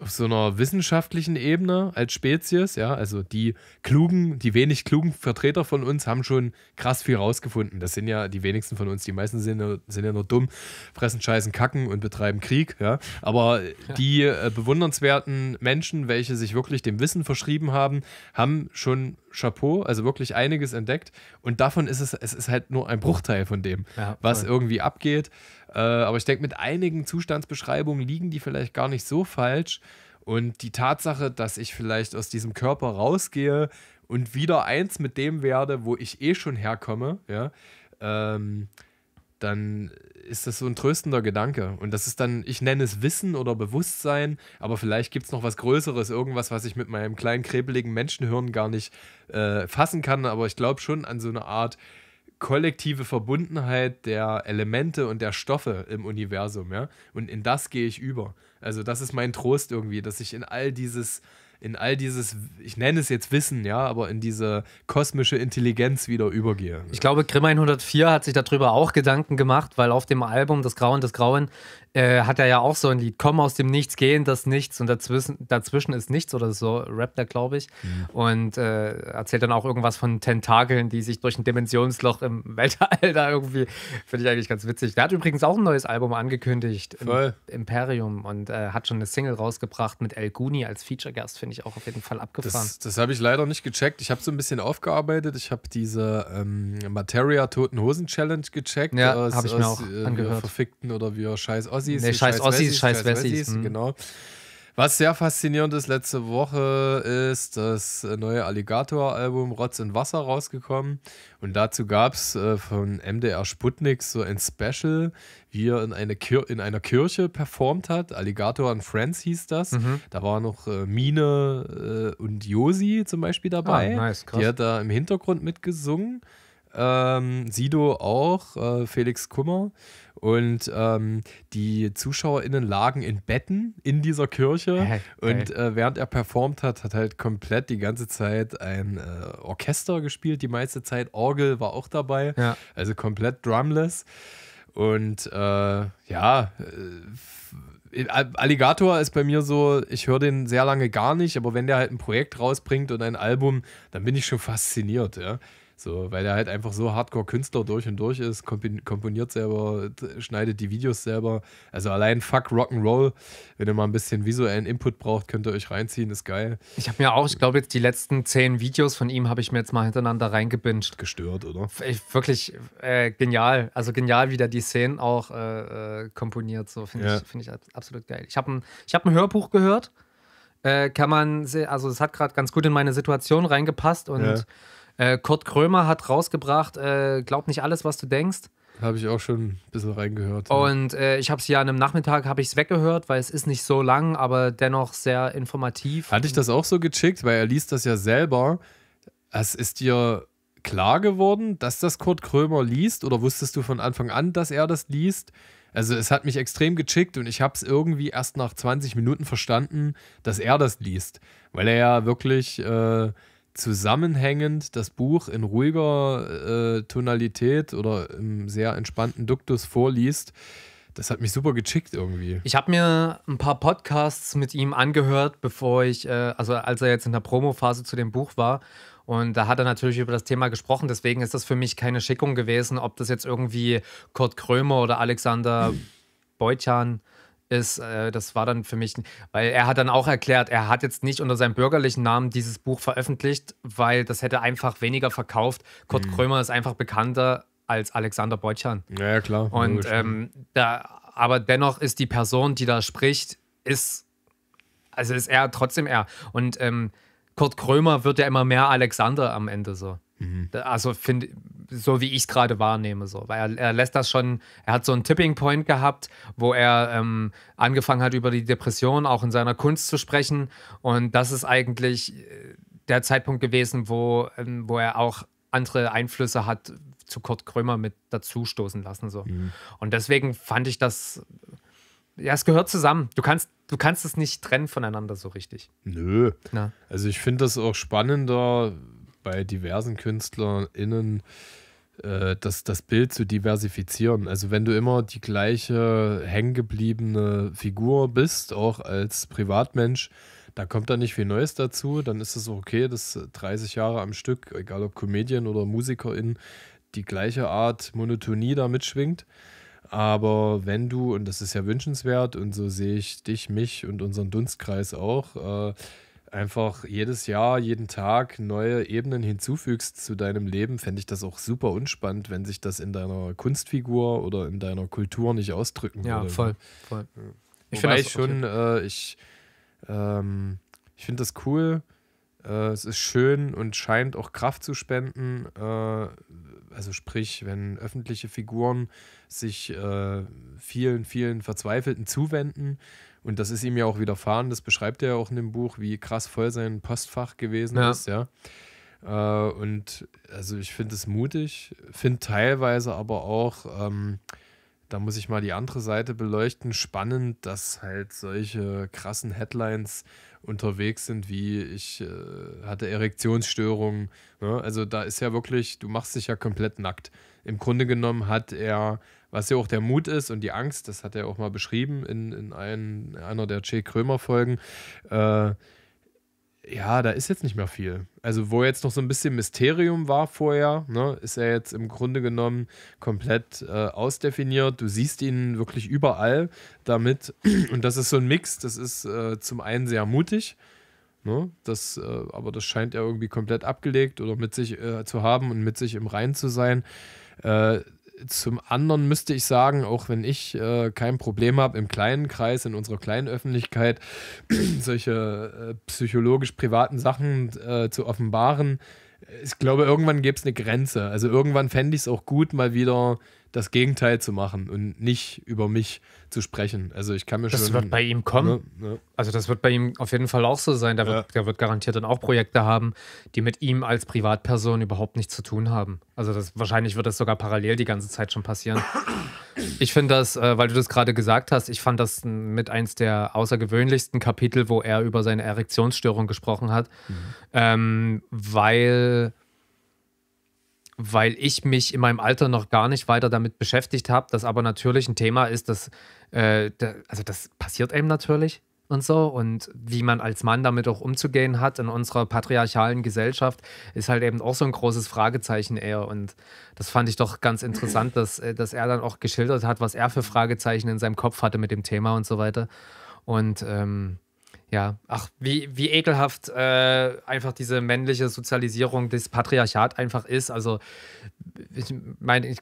auf so einer wissenschaftlichen Ebene als Spezies, ja, also die klugen, die wenig klugen Vertreter von uns haben schon krass viel rausgefunden. Das sind ja die wenigsten von uns, die meisten sind, ja, sind ja nur dumm, fressen Scheißen, kacken und betreiben Krieg, ja. Aber die äh, bewundernswerten Menschen, welche sich wirklich dem Wissen verschrieben haben, haben schon Chapeau, also wirklich einiges entdeckt. Und davon ist es, es ist halt nur ein Bruchteil von dem, ja, was irgendwie abgeht. Äh, aber ich denke, mit einigen Zustandsbeschreibungen liegen die vielleicht gar nicht so falsch. Und die Tatsache, dass ich vielleicht aus diesem Körper rausgehe und wieder eins mit dem werde, wo ich eh schon herkomme, ja, ähm, dann ist das so ein tröstender Gedanke. Und das ist dann, ich nenne es Wissen oder Bewusstsein, aber vielleicht gibt es noch was Größeres, irgendwas, was ich mit meinem kleinen, krebeligen Menschenhirn gar nicht äh, fassen kann. Aber ich glaube schon an so eine Art kollektive Verbundenheit der Elemente und der Stoffe im Universum, ja. Und in das gehe ich über. Also das ist mein Trost irgendwie, dass ich in all dieses, in all dieses, ich nenne es jetzt Wissen, ja, aber in diese kosmische Intelligenz wieder übergehe. Ich glaube, Grimm 104 hat sich darüber auch Gedanken gemacht, weil auf dem Album Das Grauen das Grauen äh, hat er ja auch so ein Lied, komm aus dem Nichts, gehen das Nichts und dazwischen, dazwischen ist nichts oder so, rappt er, glaube ich. Mhm. Und äh, erzählt dann auch irgendwas von Tentakeln, die sich durch ein Dimensionsloch im (laughs) Weltall da irgendwie, finde ich eigentlich ganz witzig. Der hat übrigens auch ein neues Album angekündigt, Voll. Imperium, und äh, hat schon eine Single rausgebracht mit El Guni als Feature-Gast, finde ich auch auf jeden Fall abgefahren. Das, das habe ich leider nicht gecheckt. Ich habe so ein bisschen aufgearbeitet. Ich habe diese ähm, Materia Toten Hosen Challenge gecheckt. Ja, habe ich mir aus, auch äh, angehört. Verfickten oder wie scheiß aus Ossis. Nee, scheiß, Ossis, scheiß Wessis. Hm. Genau. Was sehr faszinierend ist, letzte Woche ist das neue Alligator-Album Rotz in Wasser rausgekommen. Und dazu gab es äh, von MDR Sputnik so ein Special, wie er in, eine Kir in einer Kirche performt hat. Alligator and Friends hieß das. Mhm. Da waren noch äh, Mine äh, und Josi zum Beispiel ah, dabei. Ah, nice, Die hat da im Hintergrund mitgesungen. Ähm, Sido auch, Felix Kummer. Und ähm, die ZuschauerInnen lagen in Betten in dieser Kirche. Hey, hey. und äh, während er performt hat, hat halt komplett die ganze Zeit ein äh, Orchester gespielt, die meiste Zeit. Orgel war auch dabei. Ja. Also komplett drumless. Und äh, ja, äh, Alligator ist bei mir so, ich höre den sehr lange gar nicht, aber wenn der halt ein Projekt rausbringt und ein Album, dann bin ich schon fasziniert, ja. So, weil er halt einfach so Hardcore-Künstler durch und durch ist, komponiert selber, schneidet die Videos selber. Also allein fuck Rock'n'Roll, wenn ihr mal ein bisschen visuellen Input braucht, könnt ihr euch reinziehen, ist geil. Ich habe mir auch, ich glaube, jetzt die letzten zehn Videos von ihm habe ich mir jetzt mal hintereinander reingebinscht. Gestört, oder? wirklich äh, genial. Also genial, wie der die Szenen auch äh, äh komponiert. So finde ja. ich, find ich halt absolut geil. Ich habe ein, hab ein Hörbuch gehört. Äh, kann man, sehen, also es hat gerade ganz gut in meine Situation reingepasst und ja äh, Kurt Krömer hat rausgebracht, äh, glaub nicht alles, was du denkst. Habe ich auch schon ein bisschen reingehört. Und äh, ich habe es ja an einem Nachmittag habe weggehört, weil es ist nicht so lang, aber dennoch sehr informativ. Hatte ich das auch so gechickt, weil er liest das ja selber. Es ist dir klar geworden, dass das Kurt Krömer liest oder wusstest du von Anfang an, dass er das liest? Also es hat mich extrem gechickt und ich habe es irgendwie erst nach 20 Minuten verstanden, dass er das liest, weil er ja wirklich äh, zusammenhängend das Buch in ruhiger äh, Tonalität oder im sehr entspannten Duktus vorliest, das hat mich super gechickt irgendwie. Ich habe mir ein paar Podcasts mit ihm angehört, bevor ich, äh, also als er jetzt in der Promophase zu dem Buch war. Und da hat er natürlich über das Thema gesprochen. Deswegen ist das für mich keine Schickung gewesen, ob das jetzt irgendwie Kurt Krömer oder Alexander Beutjan ist, äh, das war dann für mich, weil er hat dann auch erklärt, er hat jetzt nicht unter seinem bürgerlichen Namen dieses Buch veröffentlicht, weil das hätte einfach weniger verkauft. Kurt mhm. Krömer ist einfach bekannter als Alexander Beutchan. Ja, klar. Und ähm, da, aber dennoch ist die Person, die da spricht, ist, also ist er trotzdem er. Und ähm, Kurt Krömer wird ja immer mehr Alexander am Ende so. Mhm. Also finde so wie ich es gerade wahrnehme, so. Weil er, er, lässt das schon, er hat so einen Tipping Point gehabt, wo er ähm, angefangen hat, über die Depression auch in seiner Kunst zu sprechen. Und das ist eigentlich äh, der Zeitpunkt gewesen, wo, ähm, wo er auch andere Einflüsse hat zu Kurt Krömer mit dazu stoßen lassen. So. Mhm. Und deswegen fand ich das, ja, es gehört zusammen. Du kannst, du kannst es nicht trennen voneinander so richtig. Nö. Na? Also ich finde das auch spannender, bei diversen KünstlerInnen äh, das, das Bild zu diversifizieren. Also wenn du immer die gleiche hängengebliebene Figur bist, auch als Privatmensch, da kommt dann nicht viel Neues dazu, dann ist es okay, dass 30 Jahre am Stück, egal ob Comedian oder Musikerin, die gleiche Art Monotonie da mitschwingt. Aber wenn du, und das ist ja wünschenswert, und so sehe ich dich, mich und unseren Dunstkreis auch, äh, einfach jedes Jahr, jeden Tag neue Ebenen hinzufügst zu deinem Leben, fände ich das auch super unspannend, wenn sich das in deiner Kunstfigur oder in deiner Kultur nicht ausdrücken ja, würde. Ja, ne? voll, voll. Ich finde ich schon, okay. äh, ich, ähm, ich finde das cool. Äh, es ist schön und scheint auch Kraft zu spenden. Äh, also sprich, wenn öffentliche Figuren sich äh, vielen, vielen Verzweifelten zuwenden und das ist ihm ja auch widerfahren, das beschreibt er ja auch in dem Buch, wie krass voll sein Postfach gewesen ja. ist, ja. Äh, und also ich finde es mutig, finde teilweise aber auch, ähm, da muss ich mal die andere Seite beleuchten, spannend, dass halt solche krassen Headlines unterwegs sind, wie ich äh, hatte Erektionsstörungen. Ne? Also da ist ja wirklich, du machst dich ja komplett nackt. Im Grunde genommen hat er was ja auch der Mut ist und die Angst, das hat er auch mal beschrieben in, in, ein, einer der Che Krömer-Folgen. Äh, ja, da ist jetzt nicht mehr viel. Also, wo jetzt noch so ein bisschen Mysterium war vorher, ne, ist er jetzt im Grunde genommen komplett äh, ausdefiniert. Du siehst ihn wirklich überall damit. (clears throat) Und das ist so ein Mix. Das ist äh, zum einen sehr mutig, ne, das, äh, aber das scheint er irgendwie komplett abgelegt oder mit sich äh, zu haben und mit sich im Rein zu sein. Äh, zum anderen müsste ich sagen, auch wenn ich äh, kein Problem habe, im kleinen Kreis, in unserer kleinen Öffentlichkeit, (clears throat) solche äh, psychologisch privaten Sachen äh, zu offenbaren, äh, ich glaube, irgendwann gäbe es eine Grenze. Also irgendwann fände ich es auch gut, mal wieder das Gegenteil zu machen und nicht über mich zu sprechen. Also ich kann mir das schon. Das wird bei ihm kommen. Ne, ne. Also das wird bei ihm auf jeden Fall auch so sein. Der, ja. wird, der wird garantiert dann auch Projekte haben, die mit ihm als Privatperson überhaupt nichts zu tun haben. Also das, wahrscheinlich wird das sogar parallel die ganze Zeit schon passieren. Ich finde das, äh, weil du das gerade gesagt hast, ich fand das mit eins der außergewöhnlichsten Kapitel, wo er über seine Erektionsstörung gesprochen hat, mhm. ähm, weil weil ich mich in meinem Alter noch gar nicht weiter damit beschäftigt habe, das aber natürlich ein Thema ist, dass, äh, da, also das passiert eben natürlich und so und wie man als Mann damit auch umzugehen hat in unserer patriarchalen Gesellschaft, ist halt eben auch so ein großes Fragezeichen eher und das fand ich doch ganz interessant, dass, äh, dass er dann auch geschildert hat, was er für Fragezeichen in seinem Kopf hatte mit dem Thema und so weiter und ähm, ja, ach, wie, wie ekelhaft äh, einfach diese männliche Sozialisierung des Patriarchat einfach ist. Also, ich meine,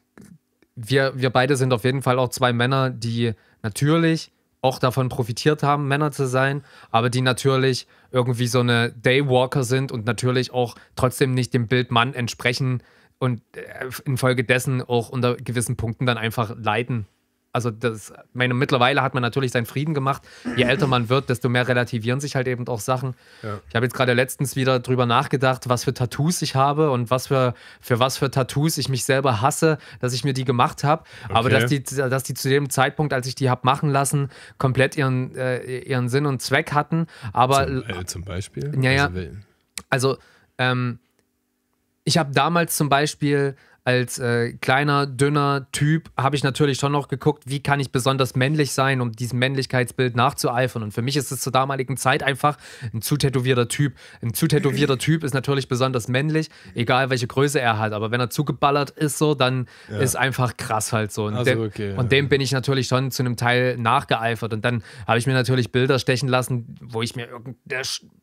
wir, wir beide sind auf jeden Fall auch zwei Männer, die natürlich auch davon profitiert haben, Männer zu sein, aber die natürlich irgendwie so eine Daywalker sind und natürlich auch trotzdem nicht dem Bild Mann entsprechen und äh, infolgedessen auch unter gewissen Punkten dann einfach leiden also das, meine, mittlerweile hat man natürlich seinen Frieden gemacht. Je älter man wird, desto mehr relativieren sich halt eben auch Sachen. Ja. Ich habe jetzt gerade letztens wieder drüber nachgedacht, was für Tattoos ich habe und was für, für was für Tattoos ich mich selber hasse, dass ich mir die gemacht habe. Okay. Aber dass die, dass die zu dem Zeitpunkt, als ich die habe machen lassen, komplett ihren, äh, ihren Sinn und Zweck hatten. Aber zum, äh, zum Beispiel? Ja, ja. Also, also ähm, ich habe damals zum Beispiel als äh, kleiner, dünner Typ habe ich natürlich schon noch geguckt, wie kann ich besonders männlich sein, um diesem Männlichkeitsbild nachzueifern. Und für mich ist es zur damaligen Zeit einfach ein zu tätowierter Typ. Ein zu tätowierter Typ ist natürlich besonders männlich, egal welche Größe er hat. Aber wenn er zugeballert ist, so, dann ja. ist einfach krass halt so. Und, also, dem, okay, ja. und dem bin ich natürlich schon zu einem Teil nachgeeifert. Und dann habe ich mir natürlich Bilder stechen lassen, wo ich mir irgendeine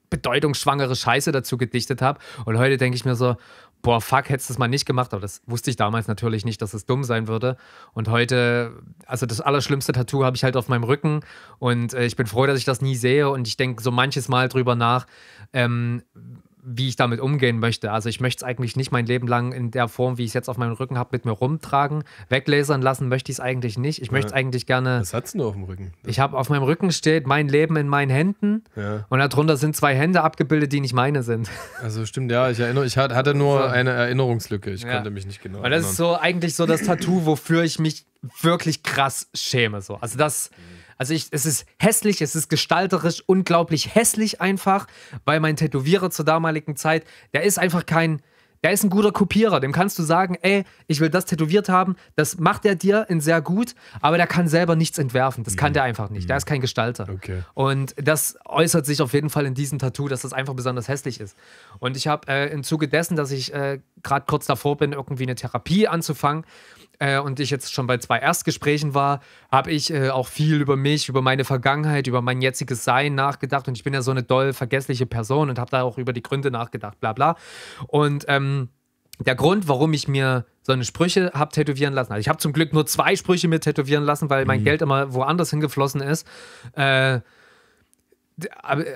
bedeutungsschwangere Scheiße dazu gedichtet habe. Und heute denke ich mir so, boah, fuck, hättest du es mal nicht gemacht, aber das wusste ich damals natürlich nicht, dass es dumm sein würde. Und heute, also das allerschlimmste Tattoo habe ich halt auf meinem Rücken und äh, ich bin froh, dass ich das nie sehe und ich denke so manches Mal drüber nach, ähm, wie ich damit umgehen möchte. Also ich möchte es eigentlich nicht mein Leben lang in der Form, wie ich es jetzt auf meinem Rücken habe, mit mir rumtragen. Weglasern lassen möchte ich es eigentlich nicht. Ich ja. möchte es eigentlich gerne. Was hast denn auf dem Rücken? Ich habe auf meinem Rücken steht mein Leben in meinen Händen ja. und darunter sind zwei Hände abgebildet, die nicht meine sind. (laughs) Also stimmt, ja, ich erinnere, ich hatte nur so. eine Erinnerungslücke. Ich ja. konnte mich nicht genau. Weil das erinnern. ist so eigentlich so das Tattoo, wofür ich mich wirklich krass schäme. So. Also das. Mhm also ich, es ist hässlich, es ist gestalterisch unglaublich hässlich einfach, weil mein Tätowierer zur damaligen Zeit, der ist einfach kein, der ist ein guter Kopierer. Dem kannst du sagen, ey, ich will das tätowiert haben. Das macht er dir in sehr gut, aber der kann selber nichts entwerfen. Das mhm. kann der einfach nicht. Mhm. Der ist kein Gestalter. Okay. Und das äußert sich auf jeden Fall in diesem Tattoo, dass das einfach besonders hässlich ist. Und ich habe äh, im Zuge dessen, dass ich äh, gerade kurz davor bin, irgendwie eine Therapie anzufangen, äh, und ich jetzt schon bei zwei Erstgesprächen war, habe ich äh, auch viel über mich, über meine Vergangenheit, über mein jetziges Sein nachgedacht. Und ich bin ja so eine doll vergessliche Person und habe da auch über die Gründe nachgedacht, bla bla. Und ähm, der Grund, warum ich mir so eine Sprüche habe tätowieren lassen, also ich habe zum Glück nur zwei Sprüche mir tätowieren lassen, weil mein mhm. Geld immer woanders hingeflossen ist. Äh,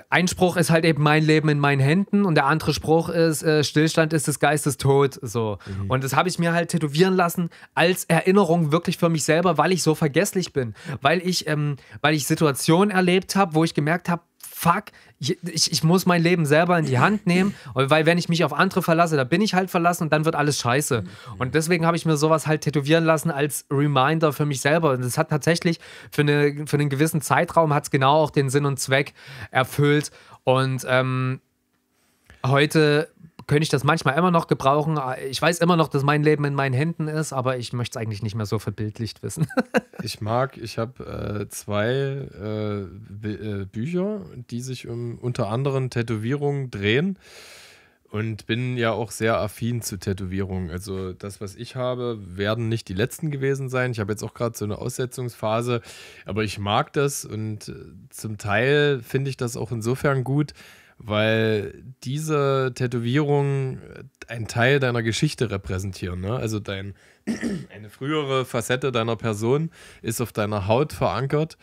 ein Spruch ist halt eben mein Leben in meinen Händen und der andere Spruch ist äh, Stillstand ist des Geistes Tod so mhm. und das habe ich mir halt tätowieren lassen als Erinnerung wirklich für mich selber weil ich so vergesslich bin weil ich ähm, weil ich Situationen erlebt habe wo ich gemerkt habe fuck, ich, ich, muss mein Leben selber in die Hand nehmen, weil wenn ich mich auf andere verlasse, da bin ich halt verlassen und dann wird alles scheiße. Und deswegen habe ich mir sowas halt tätowieren lassen als Reminder für mich selber. Und es hat tatsächlich für, eine, für einen gewissen Zeitraum hat es genau auch den Sinn und Zweck erfüllt. Und ähm, heute könnte ich das manchmal immer noch gebrauchen. Äh, ich weiß immer noch, dass mein Leben in meinen Händen ist, aber ich möchte es eigentlich nicht mehr so verbildlicht wissen. (laughs) ich mag, ich habe äh, zwei äh, äh, Bücher, die sich um unter anderem Tätowierungen drehen. Und bin ja auch sehr affin zu Tätowierungen. Also das, was ich habe, werden nicht die letzten gewesen sein. Ich habe jetzt auch gerade so eine Aussetzungsphase, aber ich mag das und äh, zum Teil finde ich das auch insofern gut, weil diese Tätowierungen einen Teil deiner Geschichte repräsentieren. Ne? Also dein, eine frühere Facette deiner Person ist auf deiner Haut verankert.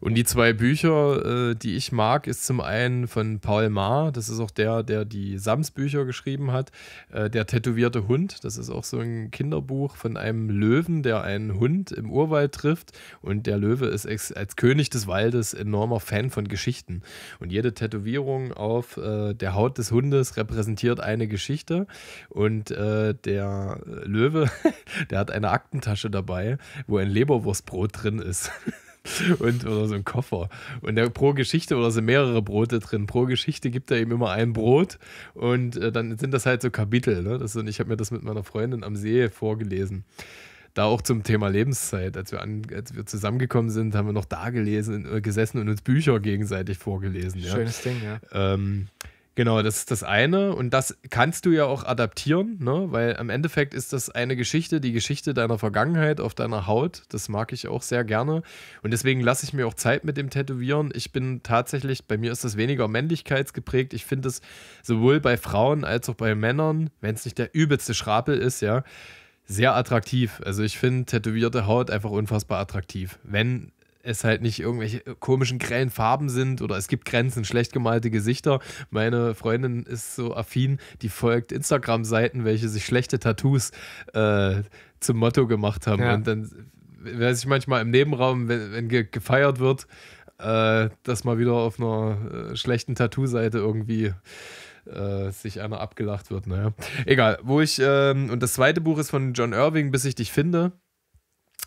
Und die zwei Bücher, äh, die ich mag, ist zum einen von Paul Maar, das ist auch der, der die Sams-Bücher geschrieben hat, äh, Der tätowierte Hund, das ist auch so ein Kinderbuch von einem Löwen, der einen Hund im Urwald trifft. Und der Löwe ist als König des Waldes enormer Fan von Geschichten. Und jede Tätowierung auf äh, der Haut des Hundes repräsentiert eine Geschichte. Und äh, der Löwe (laughs) der hat eine Aktentasche dabei, wo ein Leberwurstbrot drin ist. (laughs) Und oder so ein Koffer. Und der, pro Geschichte oder sind mehrere Brote drin. Pro Geschichte gibt er eben immer ein Brot und äh, dann sind das halt so Kapitel. Ne? Das, und ich habe mir das mit meiner Freundin am See vorgelesen da auch zum Thema Lebenszeit. Als wir, an, als wir zusammengekommen sind, haben wir noch da gelesen, äh, gesessen und uns Bücher gegenseitig vorgelesen. Ja. Schönes Ding, ja. Ähm, Genau, das ist das eine. Und das kannst du ja auch adaptieren, ne? weil im Endeffekt ist das eine Geschichte, die Geschichte deiner Vergangenheit auf deiner Haut. Das mag ich auch sehr gerne. Und deswegen lasse ich mir auch Zeit mit dem Tätowieren. Ich bin tatsächlich, bei mir ist das weniger männlichkeitsgeprägt. Ich finde es sowohl bei Frauen als auch bei Männern, wenn es nicht der übelste Schrapel ist, ja, sehr attraktiv. Also ich finde tätowierte Haut einfach unfassbar attraktiv. Wenn es halt nicht irgendwelche komischen grellen Farben sind oder es gibt Grenzen, schlecht gemalte Gesichter. Meine Freundin ist so affin, die folgt Instagram-Seiten, welche sich schlechte Tattoos äh, zum Motto gemacht haben. Ja. Und dann weiß ich manchmal im Nebenraum, wenn, wenn ge gefeiert wird, äh, dass mal wieder auf einer äh, schlechten Tattoo-Seite irgendwie äh, sich einer abgelacht wird. Naja, egal. Wo ich, ähm, und das zweite Buch ist von John Irving, Bis ich dich finde.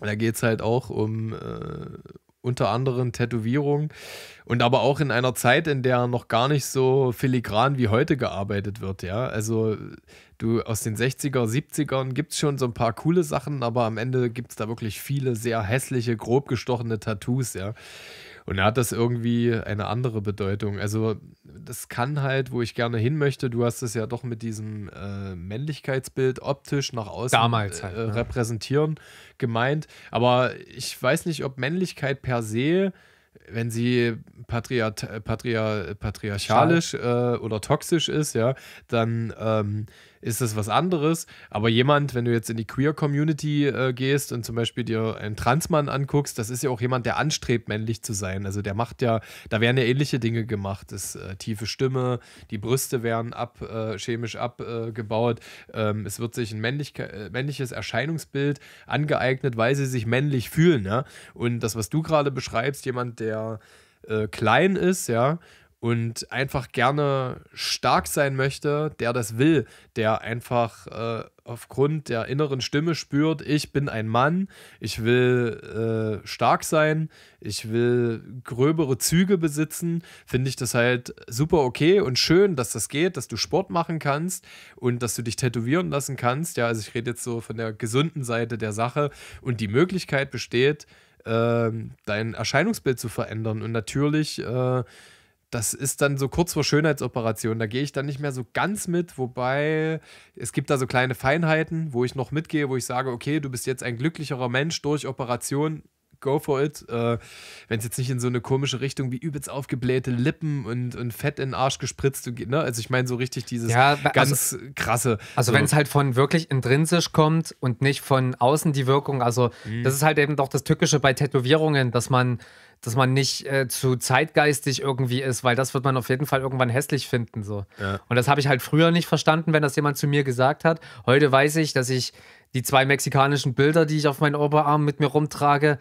Da geht es halt auch um äh, unter anderem Tätowierungen und aber auch in einer Zeit, in der noch gar nicht so filigran wie heute gearbeitet wird, ja. Also du aus den 60er, 70ern gibt es schon so ein paar coole Sachen, aber am Ende gibt es da wirklich viele sehr hässliche, grob gestochene Tattoos, ja. Und da hat das irgendwie eine andere Bedeutung. Also das kann halt, wo ich gerne hin möchte, du hast es ja doch mit diesem äh, Männlichkeitsbild optisch nach außen äh, halt, äh, ne? repräsentieren gemeint. Aber ich weiß nicht, ob Männlichkeit per se wenn sie patriat, äh, patria, patriarchalisch äh, oder toxisch ist, ja, dann ähm, ist das was anderes. Aber jemand, wenn du jetzt in die Queer-Community äh, gehst und zum Beispiel dir einen Transmann anguckst, das ist ja auch jemand, der anstrebt, männlich zu sein. Also der macht ja, da werden ja ähnliche Dinge gemacht. Das äh, tiefe Stimme, die Brüste werden ab, äh, chemisch abgebaut. Ähm, es wird sich ein äh, männliches Erscheinungsbild angeeignet, weil sie sich männlich fühlen. Ja? Ne? Und das, was du gerade beschreibst, jemand, der äh, klein ist, ja, und einfach gerne stark sein möchte, der das will, der einfach äh, aufgrund der inneren Stimme spürt, ich bin ein Mann, ich will äh, stark sein, ich will gröbere Züge besitzen, finde ich das halt super okay und schön, dass das geht, dass du Sport machen kannst und dass du dich tätowieren lassen kannst. Ja, also ich rede jetzt so von der gesunden Seite der Sache und die Möglichkeit besteht, äh, dein Erscheinungsbild zu verändern und natürlich äh, das ist dann so kurz vor Schönheitsoperation. Da gehe ich dann nicht mehr so ganz mit, wobei es gibt da so kleine Feinheiten, wo ich noch mitgehe, wo ich sage, okay, du bist jetzt ein glücklicherer Mensch durch Operation. Go for it. Äh, Wenn es jetzt nicht in so eine komische Richtung wie übelst aufgeblähte Lippen und, und Fett in den Arsch gespritzt geht, ne? Also ich meine so richtig dieses ja, also, ganz krasse. Also so. wenn es halt von wirklich intrinsisch kommt und nicht von außen die Wirkung, also mhm. das ist halt eben doch das Tückische bei Tätowierungen, dass man dass man nicht äh, zu zeitgeistig irgendwie ist, weil das wird man auf jeden Fall irgendwann hässlich finden. So. Ja. Und das habe ich halt früher nicht verstanden, wenn das jemand zu mir gesagt hat. Heute weiß ich, dass ich die zwei mexikanischen Bilder, die ich auf meinen Oberarm mit mir rumtrage,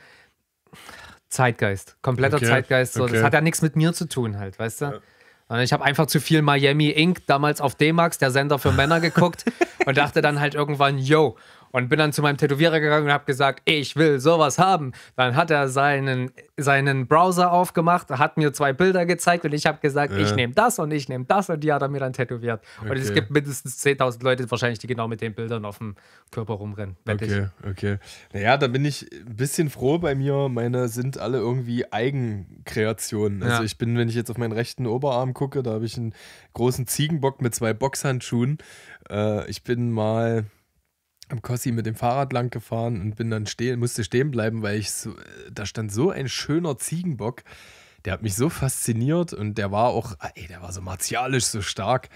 Zeitgeist, kompletter okay. Zeitgeist. So. Okay. Das hat ja nichts mit mir zu tun, halt, weißt du? Ja. ich habe einfach zu viel Miami Inc. damals auf D-Max, der Sender für Männer, geguckt (laughs) und dachte dann halt irgendwann, yo, und bin dann zu meinem Tätowierer gegangen und habe gesagt, ich will sowas haben. Dann hat er seinen, seinen Browser aufgemacht, hat mir zwei Bilder gezeigt und ich habe gesagt, ja. ich nehme das und ich nehme das und die hat er mir dann tätowiert. Okay. Und es gibt mindestens 10.000 Leute wahrscheinlich, die genau mit den Bildern auf dem Körper rumrennen. Okay, ich. okay. Naja, da bin ich ein bisschen froh bei mir. Meine sind alle irgendwie Eigenkreationen. Also ja. ich bin, wenn ich jetzt auf meinen rechten Oberarm gucke, da habe ich einen großen Ziegenbock mit zwei Boxhandschuhen. Äh, ich bin mal am Kossi mit dem Fahrrad lang gefahren und bin dann stehen, musste stehen bleiben, weil ich so, äh, da stand so ein schöner Ziegenbock. Der hat mich so fasziniert und der war auch, ah, ey, der war so martialisch, so stark.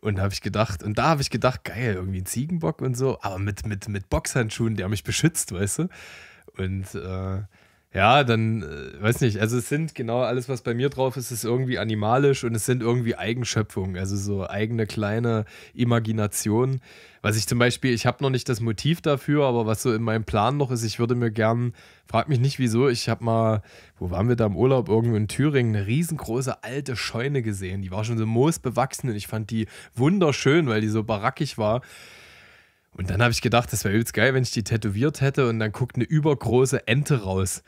Und da habe ich gedacht, und da habe ich gedacht, geil, irgendwie ein Ziegenbock und so, aber mit, mit, mit Boxhandschuhen, der mich beschützt, weißt du? Und äh, ja, dann, äh, weiß nicht, also es sind genau alles, was bei mir drauf ist, ist irgendwie animalisch und es sind irgendwie Eigenschöpfungen, also so eigene kleine Imaginationen. Was ich zum Beispiel, ich habe noch nicht das Motiv dafür, aber was so in meinem Plan noch ist, ich würde mir gern, frag mich nicht wieso, ich habe mal, wo waren wir da im Urlaub, irgendwo in Thüringen, eine riesengroße alte Scheune gesehen, die war schon so moosbewachsen und ich fand die wunderschön, weil die so barackig war. Und dann habe ich gedacht, das wäre übelst geil, wenn ich die tätowiert hätte und dann guckt eine übergroße Ente raus.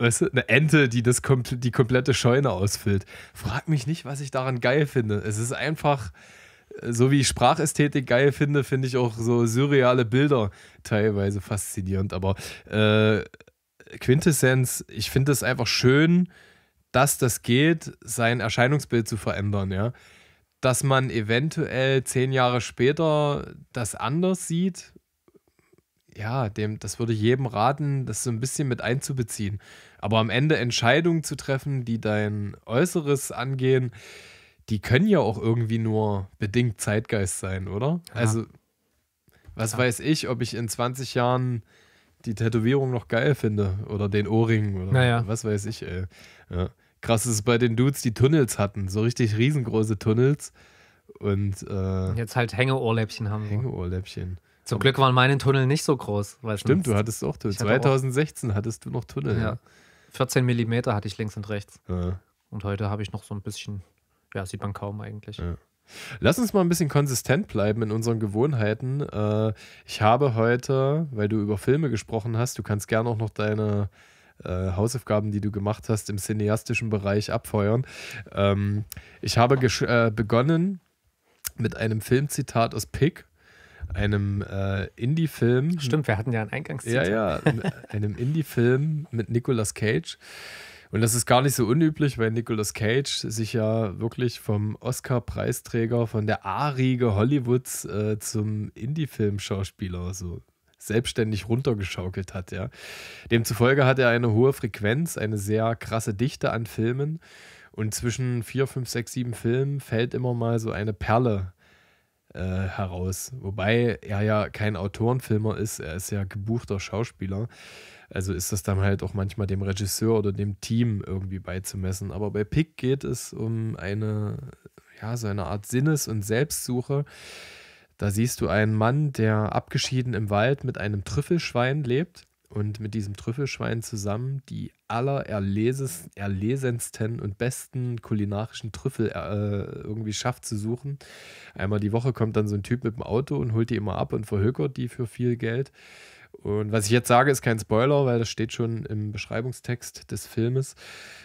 Weißt du, eine Ente, die das kommt, die komplette Scheune ausfüllt. Frag mich nicht, was ich daran geil finde. Es ist einfach, äh, so wie ich Sprachästhetik geil finde, finde ich auch so surreale Bilder teilweise faszinierend. Aber äh, Quintessenz, ich finde es einfach schön, dass das geht, sein Erscheinungsbild zu verändern, ja. Dass man eventuell zehn Jahre später das anders sieht ja, dem, das würde ich jedem raten, das so ein bisschen mit einzubeziehen. Aber am Ende Entscheidungen zu treffen, die dein Äußeres angehen, die können ja auch irgendwie nur bedingt Zeitgeist sein, oder? Ja. Also, was ja. weiß ich, ob ich in 20 Jahren die Tätowierung noch geil finde oder den Ohrring oder naja. was weiß ich, ey. Ja. Krass ist bei den Dudes, die Tunnels hatten, so richtig riesengroße Tunnels. Und äh, jetzt halt Hängeohrläppchen haben. Hängeohrläppchen. Wir. Zum Glück waren meine Tunnel nicht so groß. Stimmt, du hattest auch Tunnel. 2016 auch hattest du noch Tunnel. Ja. 14 Millimeter hatte ich links und rechts. Ja. Und heute habe ich noch so ein bisschen, ja, sieht man kaum eigentlich. Ja. Lass uns mal ein bisschen konsistent bleiben in unseren Gewohnheiten. Äh, ich habe heute, weil du über Filme gesprochen hast, du kannst gerne auch noch deine äh, Hausaufgaben, die du gemacht hast, im cineastischen Bereich abfeuern. Ähm, ich habe äh, begonnen mit einem Filmzitat aus Pick einem äh, Indie-Film. Stimmt, wir hatten ja einen Eingangstitel. Ja, ja, (laughs) einem Indie-Film mit Nicolas Cage. Und das ist gar nicht so unüblich, weil Nicolas Cage sich ja wirklich vom Oscar-Preisträger, von der A-Riege Hollywoods äh, zum Indie-Film-Schauspieler so selbstständig runtergeschaukelt hat. Ja. Demzufolge hat er eine hohe Frequenz, eine sehr krasse Dichte an Filmen. Und zwischen vier, fünf, sechs, sieben Filmen fällt immer mal so eine Perle äh, heraus. Wobei er ja kein Autorenfilmer ist, er ist ja gebuchter Schauspieler. Also ist das dann halt auch manchmal dem Regisseur oder dem Team irgendwie beizumessen. Aber bei Pick geht es um eine, ja, so eine Art Sinnes- und Selbstsuche. Da siehst du einen Mann, der abgeschieden im Wald mit einem Trüffelschwein lebt und mit diesem Trüffelschwein zusammen die allererlesensten und besten kulinarischen Trüffel äh, irgendwie schafft zu suchen. Einmal die Woche kommt dann so ein Typ mit dem Auto und holt die immer ab und verhökert die für viel Geld. Und was ich jetzt sage, ist kein Spoiler, weil das steht schon im Beschreibungstext des Filmes.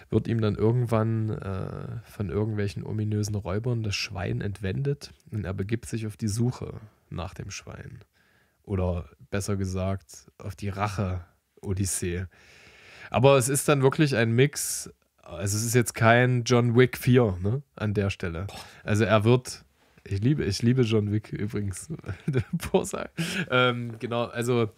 Wird ihm dann irgendwann äh, von irgendwelchen ominösen Räubern das Schwein entwendet und er begibt sich auf die Suche nach dem Schwein. Oder besser gesagt, auf die Rache-Odyssee. Aber es ist dann wirklich ein Mix. Also, es ist jetzt kein John Wick 4, ne? An der Stelle. Also, er wird ich liebe, ich liebe John Wick übrigens. (laughs) ähm, genau, also.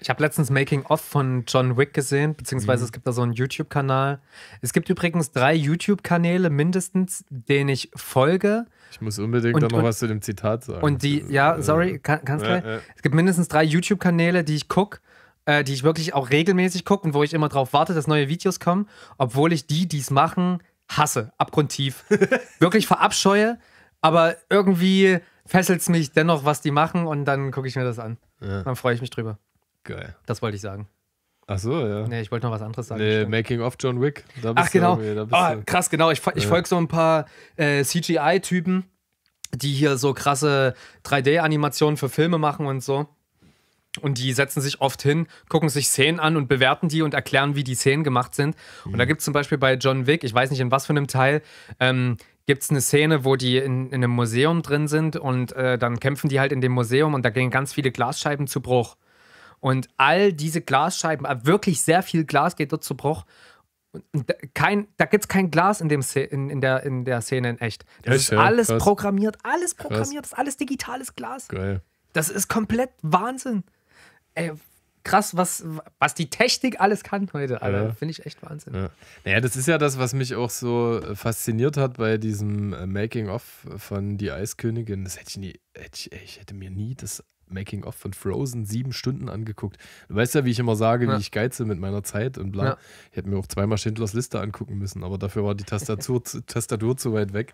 Ich habe letztens Making Off von John Wick gesehen, beziehungsweise mhm. es gibt da so einen YouTube-Kanal. Es gibt übrigens drei YouTube-Kanäle mindestens, denen ich folge. Ich muss unbedingt und, noch und, was zu dem Zitat sagen. Und die, ja, äh, sorry, kann, kannst du. Ja. Es gibt mindestens drei YouTube-Kanäle, die ich gucke äh, die ich wirklich auch regelmäßig gucke und wo ich immer drauf warte, dass neue Videos kommen, obwohl ich die, die es machen, hasse, abgrundtief. (laughs) wirklich verabscheue aber irgendwie fesselt es mich dennoch, was die machen und dann gucke ich mir das an. Ja. Dann freue ich mich drüber. Geil. Das wollte ich sagen. Ach so, ja. Nee, ich wollte noch was anderes sagen. Nee, Making of John Wick. Ach genau. Oh, krass, genau. Ich, ich ja. folge so ein paar äh, CGI-Typen, die hier so krasse 3D-Animationen für Filme machen und so. Und die setzen sich oft hin, gucken sich Szenen an und bewerten die und erklären, wie die Szenen gemacht sind. Mhm. Und da mhm. gibt es zum Beispiel bei John Wick, ich weiß nicht in was für einem Teil, ähm, gibt es eine Szene, wo die in, in, einem Museum drin sind und äh, dann kämpfen die halt in dem Museum und da gehen ganz viele Glasscheiben zu Bruch. Und all diese Glasscheiben, äh, wirklich sehr viel Glas geht dort zu Bruch. Und da, da gibt es kein Glas in, dem, in, in, der, in der Szene in echt. Das ja, ist alles krass. programmiert, alles programmiert, krass. ist alles digitales Glas. Geil. Das ist komplett Wahnsinn. Ey, krass, was, was die Technik alles kann heute, Alter. Ja. Finde ich echt Wahnsinn. Ja. Naja, das ist ja das, was mich auch so äh, fasziniert hat bei diesem äh, Making-of von Die Eiskönigin. Das hätte ich nie, hätte ich, ich hätte mir nie das Making-of von Frozen sieben Stunden angeguckt. Du weißt ja, wie ich immer sage, ja. wie ich geize mit meiner Zeit und bla. Ja. Ich hätte mir auch zweimal Schindlers Liste angucken müssen, aber dafür war die Tastatur, (laughs) Tastatur zu weit weg.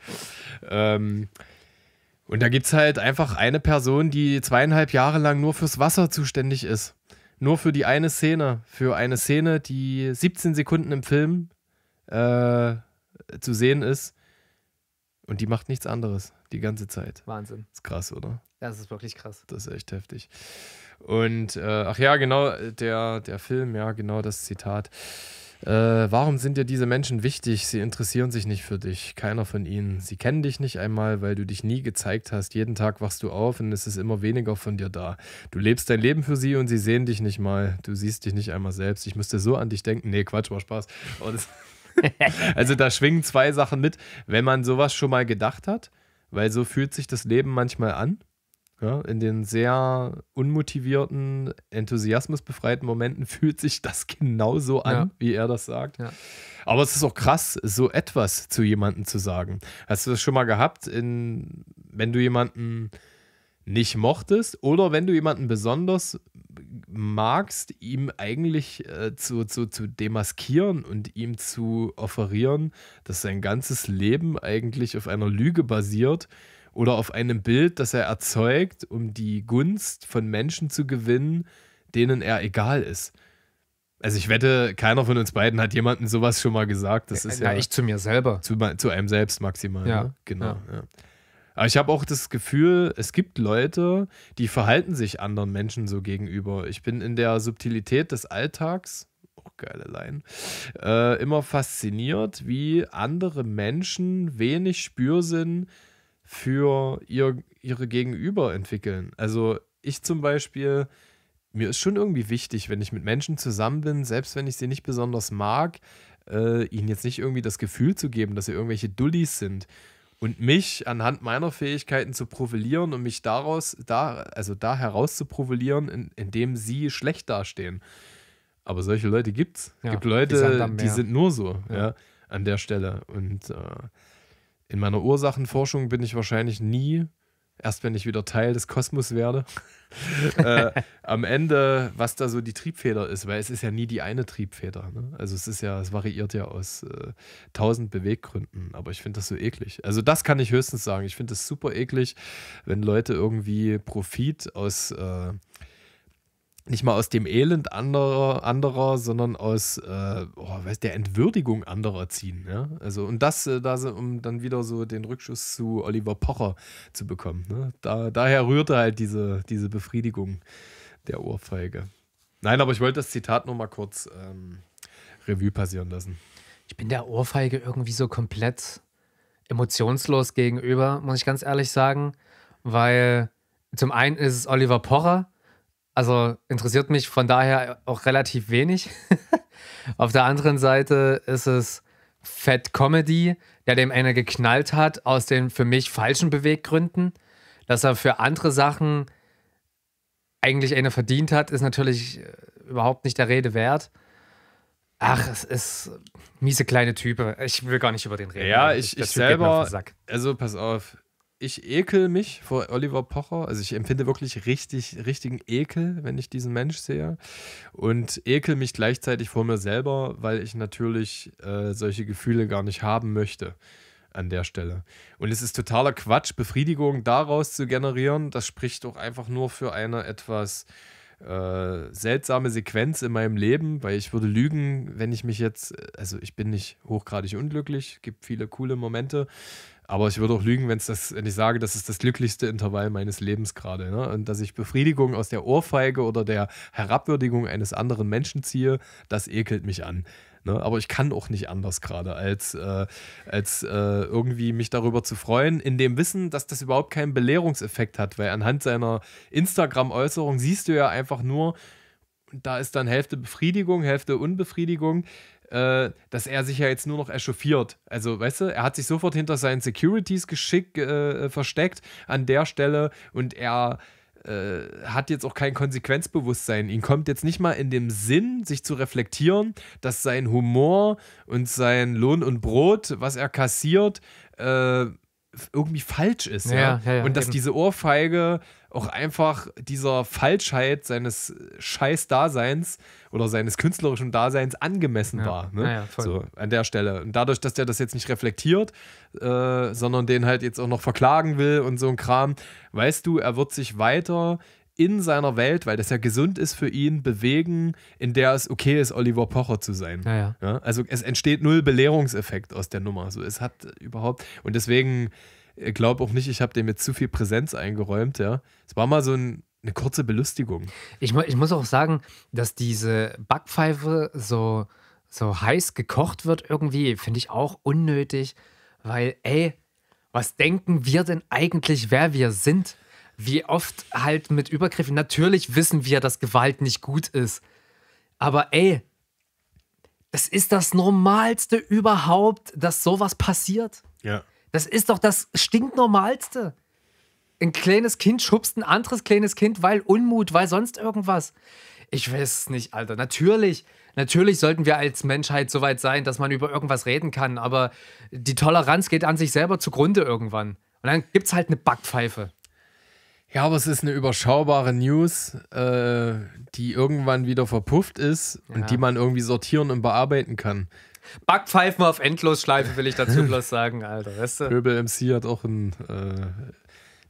Ähm, und da gibt es halt einfach eine Person, die zweieinhalb Jahre lang nur fürs Wasser zuständig ist nur für die eine Szene, für eine Szene, die 17 Sekunden im Film äh, zu sehen ist. Und die macht nichts anderes die ganze Zeit. Wahnsinn. Ist krass, oder? Ja, Das ist wirklich krass. Das ist echt heftig. Und äh, ach ja, genau, der, der Film, ja, genau das Zitat. Äh, warum sind dir diese Menschen wichtig? Sie interessieren sich nicht für dich, keiner von ihnen. Sie kennen dich nicht einmal, weil du dich nie gezeigt hast. Jeden Tag wachst du auf und es ist immer weniger von dir da. Du lebst dein Leben für sie und sie sehen dich nicht mal. Du siehst dich nicht einmal selbst. Ich müsste so an dich denken. Nee, Quatsch, war Spaß. (laughs) also da schwingen zwei Sachen mit. Wenn man sowas schon mal gedacht hat, weil so fühlt sich das Leben manchmal an ja, in den sehr unmotivierten, enthusiasmusbefreiten Momenten (laughs) fühlt sich das genauso an, ja. wie er das sagt. Ja. Aber es ist auch krass, so etwas zu jemandem zu sagen. Hast du das schon mal gehabt, in, wenn du jemanden nicht mochtest oder wenn du jemanden besonders magst, ihm eigentlich äh, zu, zu, zu demaskieren und ihm zu offerieren, dass sein ganzes Leben eigentlich auf einer Lüge basiert, oder auf einem Bild, das er erzeugt, um die Gunst von Menschen zu gewinnen, denen er egal ist. Also ich wette, keiner von uns beiden hat jemandem sowas schon mal gesagt. Das ist ja, ja ich zu mir selber. Zu, zu einem selbst maximal. Ja, ne? genau. Ja. Ja. Aber ich habe auch das Gefühl, es gibt Leute, die verhalten sich anderen Menschen so gegenüber. Ich bin in der Subtilität des Alltags, auch oh, geile Line, äh, immer fasziniert, wie andere Menschen wenig Spürsinn sind für ihr, ihre Gegenüber entwickeln. Also ich zum Beispiel, mir ist schon irgendwie wichtig, wenn ich mit Menschen zusammen bin, selbst wenn ich sie nicht besonders mag, äh, ihnen jetzt nicht irgendwie das Gefühl zu geben, dass sie irgendwelche Dullis sind. Und mich anhand meiner Fähigkeiten zu profilieren und mich daraus, da, also da heraus zu profilieren, in, indem sie schlecht dastehen. Aber solche Leute gibt's. Es ja, gibt Leute, die, sind, die sind nur so, ja. ja. an der Stelle. Und äh, in meiner Ursachenforschung bin ich wahrscheinlich nie, erst wenn ich wieder Teil des Kosmos werde, (laughs) äh, am Ende, was da so die Triebfeder ist, weil es ist ja nie die eine Triebfeder. Ne? Also es ist ja, es variiert ja aus äh, tausend äh, Beweggründen, aber ich finde das so eklig. Also das kann ich höchstens sagen. Ich finde es super eklig, wenn Leute irgendwie Profit aus äh, nicht mal aus dem Elend anderer, anderer sondern aus äh, oh, weiß, der Entwürdigung anderer ziehen. Ja? Also, und das, äh, da, um dann wieder so den Rückschuss zu Oliver Pocher zu bekommen. Ne? Da, daher rührte halt diese, diese Befriedigung der Ohrfeige. Nein, aber ich wollte das Zitat nur mal kurz ähm, Revue passieren lassen. Ich bin der Ohrfeige irgendwie so komplett emotionslos gegenüber, muss ich ganz ehrlich sagen, weil zum einen ist es Oliver Pocher, also interessiert mich von daher auch relativ wenig. (laughs) Auf der anderen Seite ist es Fat Comedy, der dem einer geknallt hat aus den für mich falschen Beweggründen. Dass er für andere Sachen eigentlich eine verdient hat, ist natürlich äh, überhaupt nicht der Rede wert. Ach, es ist miese kleine Type. Ich will gar nicht über den reden. Ja, ich, ich selber. Also pass auf, ich ekel mich vor Oliver Pocher. Also ich empfinde wirklich richtig, richtigen Ekel, wenn ich diesen Mensch sehe. Und ekel mich gleichzeitig vor mir selber, weil ich natürlich äh, solche Gefühle gar nicht haben möchte an der Stelle. Und es ist totaler Quatsch, Befriedigung daraus zu generieren. Das spricht doch einfach nur für eine etwas äh, seltsame Sequenz in meinem Leben, weil ich würde lügen, wenn ich mich jetzt, also ich bin nicht hochgradig unglücklich, gibt viele coole Momente, aber ich würde auch lügen, wenn's das, wenn ich sage, das ist das glücklichste Intervall meines Lebens gerade. Ne? Und dass ich Befriedigung aus der Ohrfeige oder der Herabwürdigung eines anderen Menschen ziehe, das ekelt mich an. Ne? Aber ich kann auch nicht anders gerade, als, äh, als äh, irgendwie mich darüber zu freuen, in dem Wissen, dass das überhaupt keinen Belehrungseffekt hat, weil anhand seiner Instagram-Äußerung siehst du ja einfach nur, da ist dann Hälfte Befriedigung, Hälfte Unbefriedigung äh, dass er sich ja jetzt nur noch echauffiert. Also, weißt du, er hat sich sofort hinter seinen Securities geschickt äh, versteckt an der Stelle und er äh, hat jetzt auch kein Konsequenzbewusstsein. Ihm kommt jetzt nicht mal in den Sinn, sich zu reflektieren, dass sein Humor und sein Lohn und Brot, was er kassiert, äh, irgendwie falsch ist. Ja, ja. Ja, und dass eben. diese Ohrfeige auch einfach dieser Falschheit seines Scheiß-Daseins oder seines künstlerischen Daseins angemessen ja. war. Ne? Ja, so, an der Stelle. Und dadurch, dass der das jetzt nicht reflektiert, äh, sondern den halt jetzt auch noch verklagen will und so ein Kram, weißt du, er wird sich weiter in seiner Welt, weil das ja gesund ist für ihn, bewegen, in der es okay ist, Oliver Pocher zu sein. Ja, also es entsteht null Belehrungseffekt aus der Nummer. So, es hat überhaupt. Und deswegen glaube auch nicht, ich habe dem jetzt zu viel Präsenz eingeräumt, ja. Es war mal so ein, eine kurze Belustigung. Ich, ich muss auch sagen, dass diese Backpfeife so, so heiß gekocht wird irgendwie, finde ich auch unnötig, weil, ey, was denken wir denn eigentlich, wer wir sind? Wie oft halt mit Übergriffen. Natürlich wissen wir, dass Gewalt nicht gut ist. Aber ey, das ist das Normalste überhaupt, dass sowas passiert. Ja. Das ist doch das stinknormalste. Ein kleines Kind schubst ein anderes kleines Kind, weil Unmut, weil sonst irgendwas. Ich weiß es nicht, Alter. Natürlich, natürlich sollten wir als Menschheit so weit sein, dass man über irgendwas reden kann, aber die Toleranz geht an sich selber zugrunde irgendwann. Und dann gibt es halt eine Backpfeife. Ja, aber es ist eine überschaubare News, äh, die irgendwann wieder verpufft ist ja. und die man irgendwie sortieren und bearbeiten kann. Backpfeifen auf Endlosschleife will ich dazu bloß sagen, Alter. Weißt du? Pöbel MC hat auch ein äh,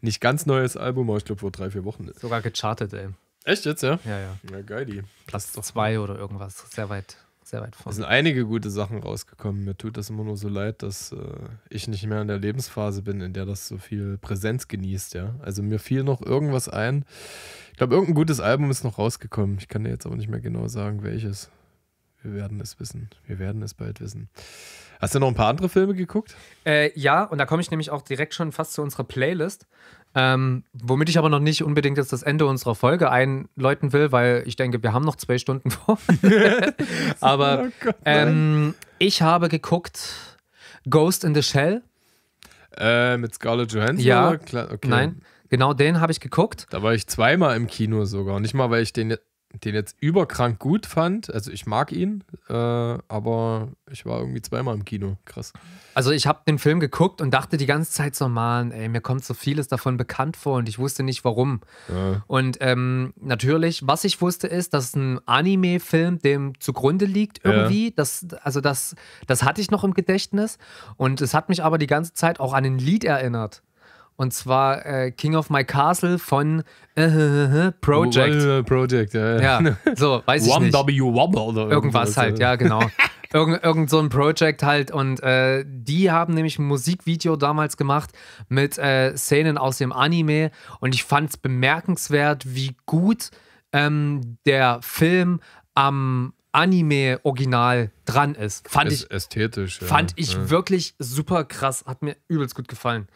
nicht ganz neues Album, aber ich glaube vor drei, vier Wochen. Sogar gechartet, ey. Echt jetzt, ja? Ja, ja. Ja, geil, die. Platz zwei oder irgendwas. Sehr weit, sehr weit vorne. Es sind einige gute Sachen rausgekommen. Mir tut das immer nur so leid, dass äh, ich nicht mehr in der Lebensphase bin, in der das so viel Präsenz genießt, ja. Also mir fiel noch irgendwas ein. Ich glaube, irgendein gutes Album ist noch rausgekommen. Ich kann dir jetzt aber nicht mehr genau sagen, welches. Wir werden es wissen. Wir werden es bald wissen. Hast du noch ein paar andere Filme geguckt? Äh, ja, und da komme ich nämlich auch direkt schon fast zu unserer Playlist. Ähm, womit ich aber noch nicht unbedingt jetzt das Ende unserer Folge einläuten will, weil ich denke, wir haben noch zwei Stunden vor. (laughs) aber oh Gott, ähm, ich habe geguckt Ghost in the Shell. Äh, mit Scarlett Johansson? Ja, okay. nein. Genau den habe ich geguckt. Da war ich zweimal im Kino sogar. Nicht mal, weil ich den jetzt den jetzt überkrank gut fand. Also ich mag ihn, äh, aber ich war irgendwie zweimal im Kino. Krass. Also ich habe den Film geguckt und dachte die ganze Zeit so, man, ey, mir kommt so vieles davon bekannt vor und ich wusste nicht warum. Ja. Und ähm, natürlich, was ich wusste ist, dass ein Anime-Film dem zugrunde liegt irgendwie. Ja. Das, also das, das hatte ich noch im Gedächtnis und es hat mich aber die ganze Zeit auch an ein Lied erinnert. Und zwar äh, King of My Castle von äh, äh, äh, äh Project. Project, ja. ja. ja so, weiß ich nicht. One w Wobble oder irgendwas. halt, ja, genau. (laughs) Irgend, irgend so ein Project halt. Und äh, die haben nämlich ein Musikvideo damals gemacht mit Szenen aus dem Anime. Und ich fand es bemerkenswert, wie gut ähm, der Film am Anime-Original dran ist. Fand Ästhetisch, ich, Ästhetisch. Ja. Fand ich ja. wirklich super krass. Hat mir übelst gut gefallen.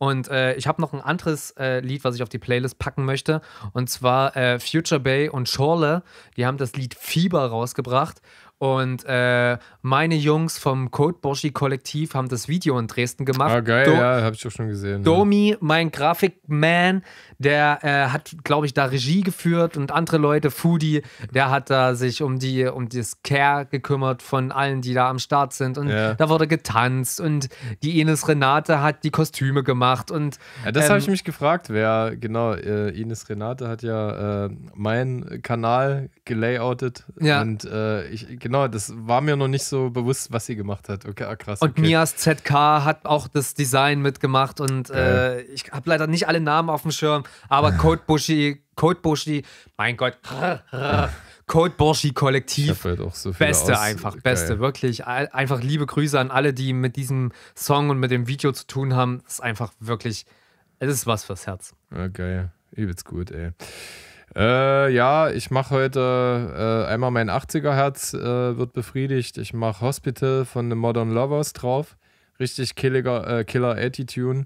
Und äh, ich habe noch ein anderes äh, Lied, was ich auf die Playlist packen möchte. Und zwar äh, Future Bay und Schorle. Die haben das Lied Fieber rausgebracht. Und äh, meine Jungs vom Code Boschi Kollektiv haben das Video in Dresden gemacht. Ah, geil, Do ja, hab ich auch schon gesehen. Domi, ja. mein Grafikman, der äh, hat, glaube ich, da Regie geführt und andere Leute, Foodie, der hat da sich um die, um das Care gekümmert von allen, die da am Start sind. Und ja. da wurde getanzt und die Ines Renate hat die Kostüme gemacht und. Ja, das ähm, habe ich mich gefragt, wer, genau, äh, Ines Renate hat ja äh, meinen Kanal gelayoutet ja. und äh, ich genau, das war mir noch nicht so bewusst, was sie gemacht hat. Okay, ah, krass. Und okay. Mias ZK hat auch das Design mitgemacht und äh, ich habe leider nicht alle Namen auf dem Schirm, aber ah. Code Bushi, Code Bushi, mein Gott, Code Bushi Kollektiv. Halt so beste aus. einfach, beste, Geil. wirklich. Einfach liebe Grüße an alle, die mit diesem Song und mit dem Video zu tun haben. Das ist einfach wirklich, es ist was fürs Herz. okay. geil. Übelst gut, ey. Äh, ja, ich mache heute äh, einmal mein 80er-Herz, äh, wird befriedigt. Ich mache Hospital von The Modern Lovers drauf. Richtig killiger, äh, Killer Attitude.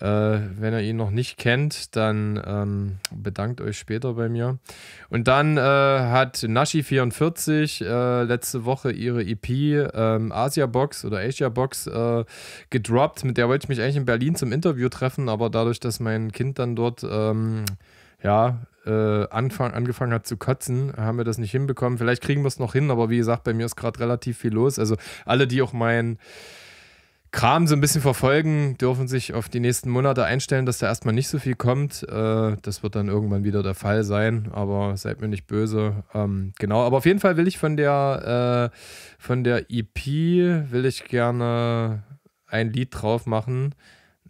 Äh, wenn ihr ihn noch nicht kennt, dann ähm, bedankt euch später bei mir. Und dann äh, hat Nashi44 letzte Woche ihre EP ähm, Asia Box oder Asia Box gedroppt. Mit der wollte ich mich eigentlich in Berlin zum Interview treffen, aber dadurch, dass mein Kind dann dort. Ähm, ja, äh, Anfang, angefangen hat zu kotzen, haben wir das nicht hinbekommen. Vielleicht kriegen wir es noch hin, aber wie gesagt, bei mir ist gerade relativ viel los. Also alle, die auch meinen Kram so ein bisschen verfolgen, dürfen sich auf die nächsten Monate einstellen, dass da erstmal nicht so viel kommt. Äh, das wird dann irgendwann wieder der Fall sein, aber seid mir nicht böse. Ähm, genau, aber auf jeden Fall will ich von der, äh, von der EP, will ich gerne ein Lied drauf machen.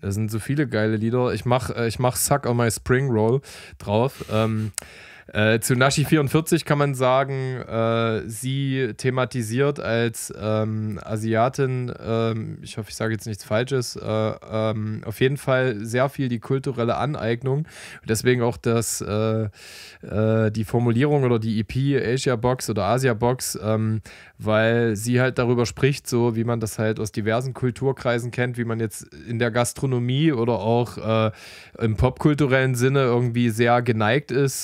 Da sind so viele geile Lieder. Ich mach, äh, ich mach Suck on my Spring Roll drauf. Ähm, äh, zu Nashi44 kann man sagen, äh, sie thematisiert als ähm, Asiatin, ähm, ich hoffe, ich sage jetzt nichts Falsches, äh, ähm, auf jeden Fall sehr viel die kulturelle Aneignung. Deswegen auch das, äh, äh, die Formulierung oder die EP Asia Box oder Asia Box, ähm, weil sie halt darüber spricht, so wie man das halt aus diversen Kulturkreisen kennt, wie man jetzt in der Gastronomie oder auch äh, im popkulturellen Sinne irgendwie sehr geneigt ist,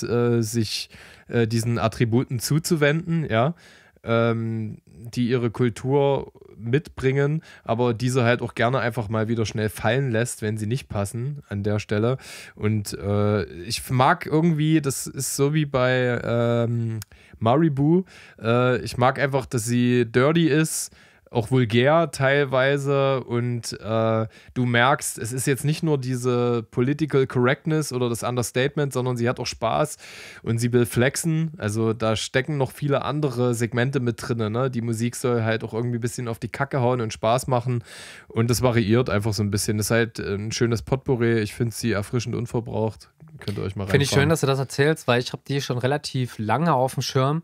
sich sich äh, diesen Attributen zuzuwenden, ja, ähm, die ihre Kultur mitbringen, aber diese halt auch gerne einfach mal wieder schnell fallen lässt, wenn sie nicht passen an der Stelle. Und äh, ich mag irgendwie, das ist so wie bei ähm, Maribu, äh, ich mag einfach, dass sie dirty ist auch vulgär teilweise und äh, du merkst, es ist jetzt nicht nur diese Political Correctness oder das Understatement, sondern sie hat auch Spaß und sie will flexen. Also da stecken noch viele andere Segmente mit drin. Ne? Die Musik soll halt auch irgendwie ein bisschen auf die Kacke hauen und Spaß machen und das variiert einfach so ein bisschen. Das ist halt ein schönes Potpourri. Ich finde sie erfrischend unverbraucht. Könnt ihr euch mal Finde ich schön, dass du das erzählst, weil ich habe die schon relativ lange auf dem Schirm.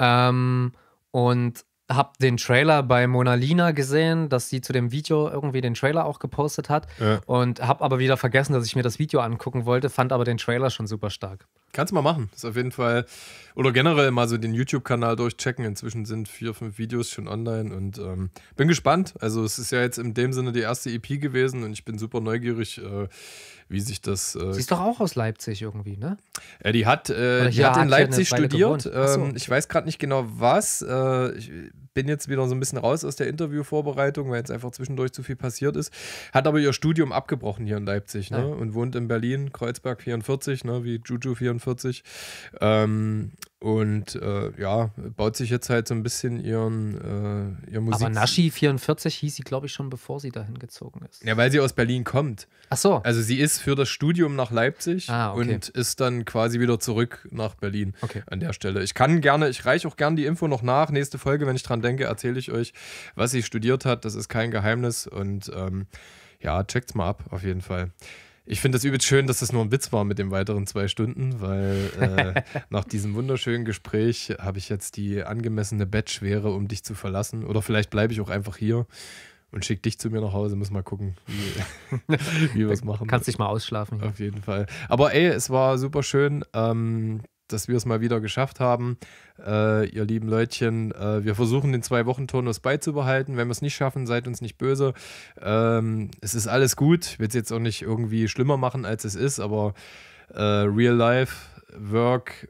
Ähm, und habe den Trailer bei Mona Lina gesehen, dass sie zu dem Video irgendwie den Trailer auch gepostet hat ja. und habe aber wieder vergessen, dass ich mir das Video angucken wollte, fand aber den Trailer schon super stark. Kannst du mal machen. Ist auf jeden Fall. Oder generell mal so den YouTube-Kanal durchchecken. Inzwischen sind vier, fünf Videos schon online und ähm, bin gespannt. Also, es ist ja jetzt in dem Sinne die erste EP gewesen und ich bin super neugierig, äh, wie sich das. Äh, Sie ist doch auch aus Leipzig irgendwie, ne? Ja, äh, die hat, äh, die hat in Leipzig studiert. So. Ähm, ich weiß gerade nicht genau was. Äh, ich bin jetzt wieder so ein bisschen raus aus der Interviewvorbereitung, weil jetzt einfach zwischendurch zu viel passiert ist. Hat aber ihr Studium abgebrochen hier in Leipzig ne? Ah. und wohnt in Berlin, Kreuzberg 44, ne? wie Juju 44. 45. Ähm, und äh, ja, baut sich jetzt halt so ein bisschen ihren äh, ihr Musik. Aber Nashi 44 hieß sie, glaube ich, schon bevor sie dahin gezogen ist. Ja, weil sie aus Berlin kommt. Ach so. Also sie ist für das Studium nach Leipzig ah, okay. und ist dann quasi wieder zurück nach Berlin okay. an der Stelle. Ich kann gerne, ich reiche auch gerne die Info noch nach. Nächste Folge, wenn ich dran denke, erzähle ich euch, was sie studiert hat. Das ist kein Geheimnis. Und ähm, ja, checkt's mal ab, auf jeden Fall. Ich finde das übelst schön, dass das nur ein Witz war mit den weiteren zwei Stunden, weil äh, (laughs) nach diesem wunderschönen Gespräch habe ich jetzt die angemessene Bettschwere, um dich zu verlassen. Oder vielleicht bleibe ich auch einfach hier und schicke dich zu mir nach Hause. Muss mal gucken, wie, (laughs) wie wir es machen. Kannst dich mal ausschlafen. Auf jeden Fall. Aber ey, es war super schön. Ähm, dass wir es mal wieder geschafft haben. Äh, ihr lieben Leutchen, äh, wir versuchen den Zwei-Wochen-Turnus beizubehalten. Wenn wir es nicht schaffen, seid uns nicht böse. Ähm, es ist alles gut. Ich will es jetzt auch nicht irgendwie schlimmer machen, als es ist, aber äh, Real Life, Work,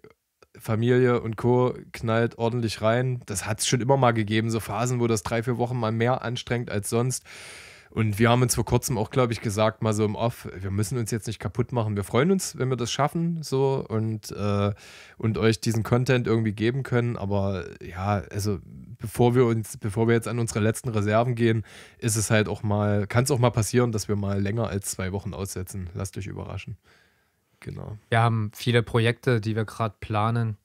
Familie und Co. knallt ordentlich rein. Das hat es schon immer mal gegeben, so Phasen, wo das drei, vier Wochen mal mehr anstrengt als sonst. Und wir haben uns vor kurzem auch, glaube ich, gesagt, mal so im Off, wir müssen uns jetzt nicht kaputt machen. Wir freuen uns, wenn wir das schaffen so und, äh, und euch diesen Content irgendwie geben können. Aber ja, also bevor wir uns, bevor wir jetzt an unsere letzten Reserven gehen, ist es halt auch mal, kann es auch mal passieren, dass wir mal länger als zwei Wochen aussetzen. Lasst euch überraschen. Genau. Wir haben viele Projekte, die wir gerade planen.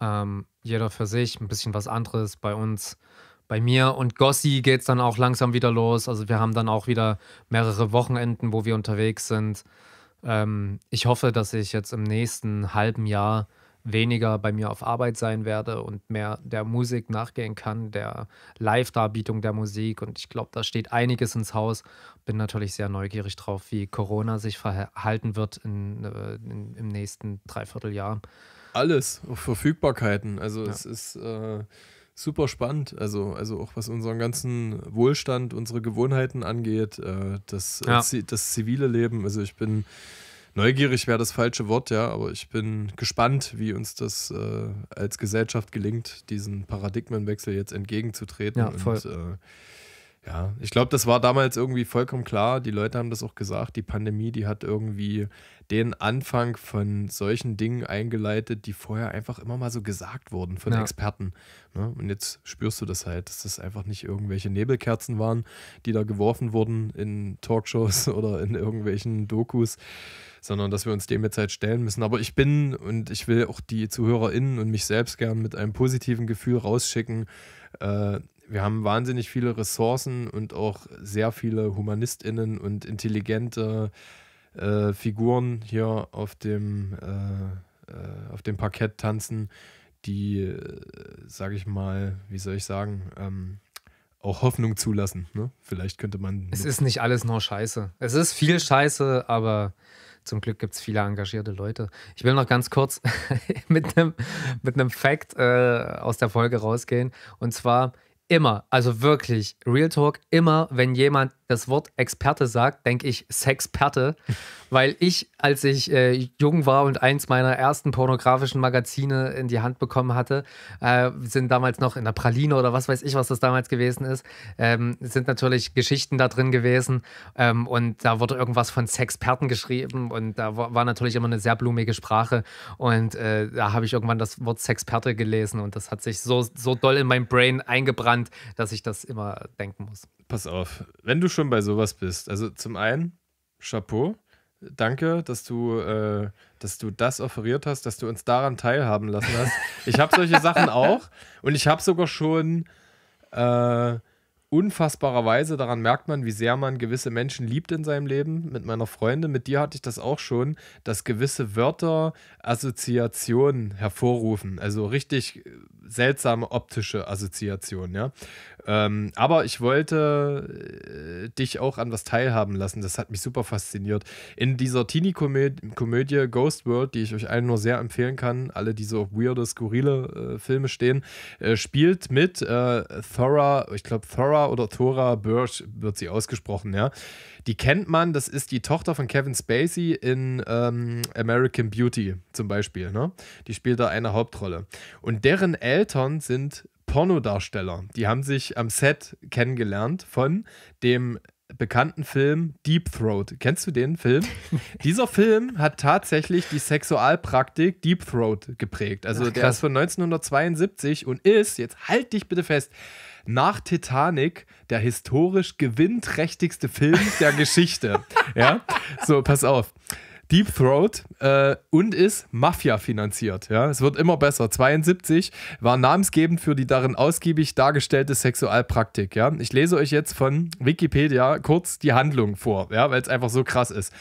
Ähm, jeder für sich, ein bisschen was anderes bei uns bei mir und Gossi geht es dann auch langsam wieder los. Also wir haben dann auch wieder mehrere Wochenenden, wo wir unterwegs sind. Ähm, ich hoffe, dass ich jetzt im nächsten halben Jahr weniger bei mir auf Arbeit sein werde und mehr der Musik nachgehen kann, der Live-Darbietung der Musik. Und ich glaube, da steht einiges ins Haus. Bin natürlich sehr neugierig drauf, wie Corona sich verhalten wird in, äh, in, im nächsten Dreivierteljahr. Alles, Verfügbarkeiten. Also ja. es ist. Äh super spannend. Also, also auch was unseren ganzen Wohlstand, unsere Gewohnheiten angeht, äh, das, äh, ja. das zivile Leben. Also ich bin neugierig wäre das falsche Wort, ja, aber ich bin gespannt, wie uns das äh, als Gesellschaft gelingt, diesen Paradigmenwechsel jetzt entgegenzutreten. Ja, voll. Und, äh, ja, ich glaube, das war damals irgendwie vollkommen klar. Die Leute haben das auch gesagt. Die Pandemie, die hat irgendwie den Anfang von solchen Dingen eingeleitet, die vorher einfach immer mal so gesagt wurden von ja. Experten. Ne? Und jetzt spürst du das halt, dass das einfach nicht irgendwelche Nebelkerzen waren, die da geworfen wurden in Talkshows (laughs) oder in irgendwelchen Dokus, sondern dass wir uns dem jetzt halt stellen müssen. Aber ich bin und ich will auch die ZuhörerInnen und mich selbst gern mit einem positiven Gefühl rausschicken. Äh, wir haben wahnsinnig viele Ressourcen und auch sehr viele HumanistInnen und intelligente äh, Figuren hier auf dem, äh, äh, auf dem Parkett tanzen, die, äh, sage ich mal, wie soll ich sagen, ähm, auch Hoffnung zulassen. Ne? Vielleicht könnte man. Es ist nicht alles nur Scheiße. Es ist viel Scheiße, aber zum Glück gibt es viele engagierte Leute. Ich will noch ganz kurz (laughs) mit einem mit Fact äh, aus der Folge rausgehen. Und zwar immer, also wirklich, Real Talk, immer, wenn jemand das Wort Experte sagt, denke ich Sexperte, (laughs) weil ich, als ich äh, jung war und eins meiner ersten pornografischen Magazine in die Hand bekommen hatte, äh, sind damals noch in der Praline oder was weiß ich, was das damals gewesen ist, ähm, sind natürlich Geschichten da drin gewesen ähm, und da wurde irgendwas von Sexperten geschrieben und da war natürlich immer eine sehr blumige Sprache und äh, da habe ich irgendwann das Wort Sexperte gelesen und das hat sich so, so doll in mein Brain eingebrannt relevant, dass ich das immer denken muss. Pass auf, wenn du schon bei sowas bist, also zum einen, Chapeau, danke, dass du, äh, dass du das offeriert hast, dass du uns daran teilhaben lassen hast. Ich habe solche Sachen (laughs) auch und ich habe sogar schon. Äh, unfassbarerweise, daran merkt man, wie sehr man gewisse Menschen liebt in seinem Leben. Mit meiner Freundin, mit dir hatte ich das auch schon, dass gewisse Wörter Assoziationen hervorrufen. Also richtig seltsame optische Assoziationen, ja. Ähm, aber ich wollte äh, dich auch an was teilhaben lassen. Das hat mich super fasziniert. In dieser Teenie-Komödie Ghost World, die ich euch allen nur sehr empfehlen kann, alle, die so auf weirde, skurrile äh, Filme stehen, äh, spielt mit äh, Thora, ich glaube Thora oder Thora Birch wird sie ausgesprochen, ja. Die kennt man, das ist die Tochter von Kevin Spacey in ähm, American Beauty zum Beispiel. Ne? Die spielt da eine Hauptrolle. Und deren Eltern sind Pornodarsteller. Die haben sich am Set kennengelernt von dem bekannten Film Deep Throat. Kennst du den Film? (laughs) Dieser Film hat tatsächlich die Sexualpraktik Deep Throat geprägt. Also Ach, der ist von 1972 und ist, jetzt halt dich bitte fest, nach Titanic der historisch gewinnträchtigste Film der Geschichte. (laughs) ja, so, pass auf. Deep Throat äh, und ist Mafia finanziert. Ja? Es wird immer besser. 72 war namensgebend für die darin ausgiebig dargestellte Sexualpraktik. Ja? Ich lese euch jetzt von Wikipedia kurz die Handlung vor, ja? weil es einfach so krass ist.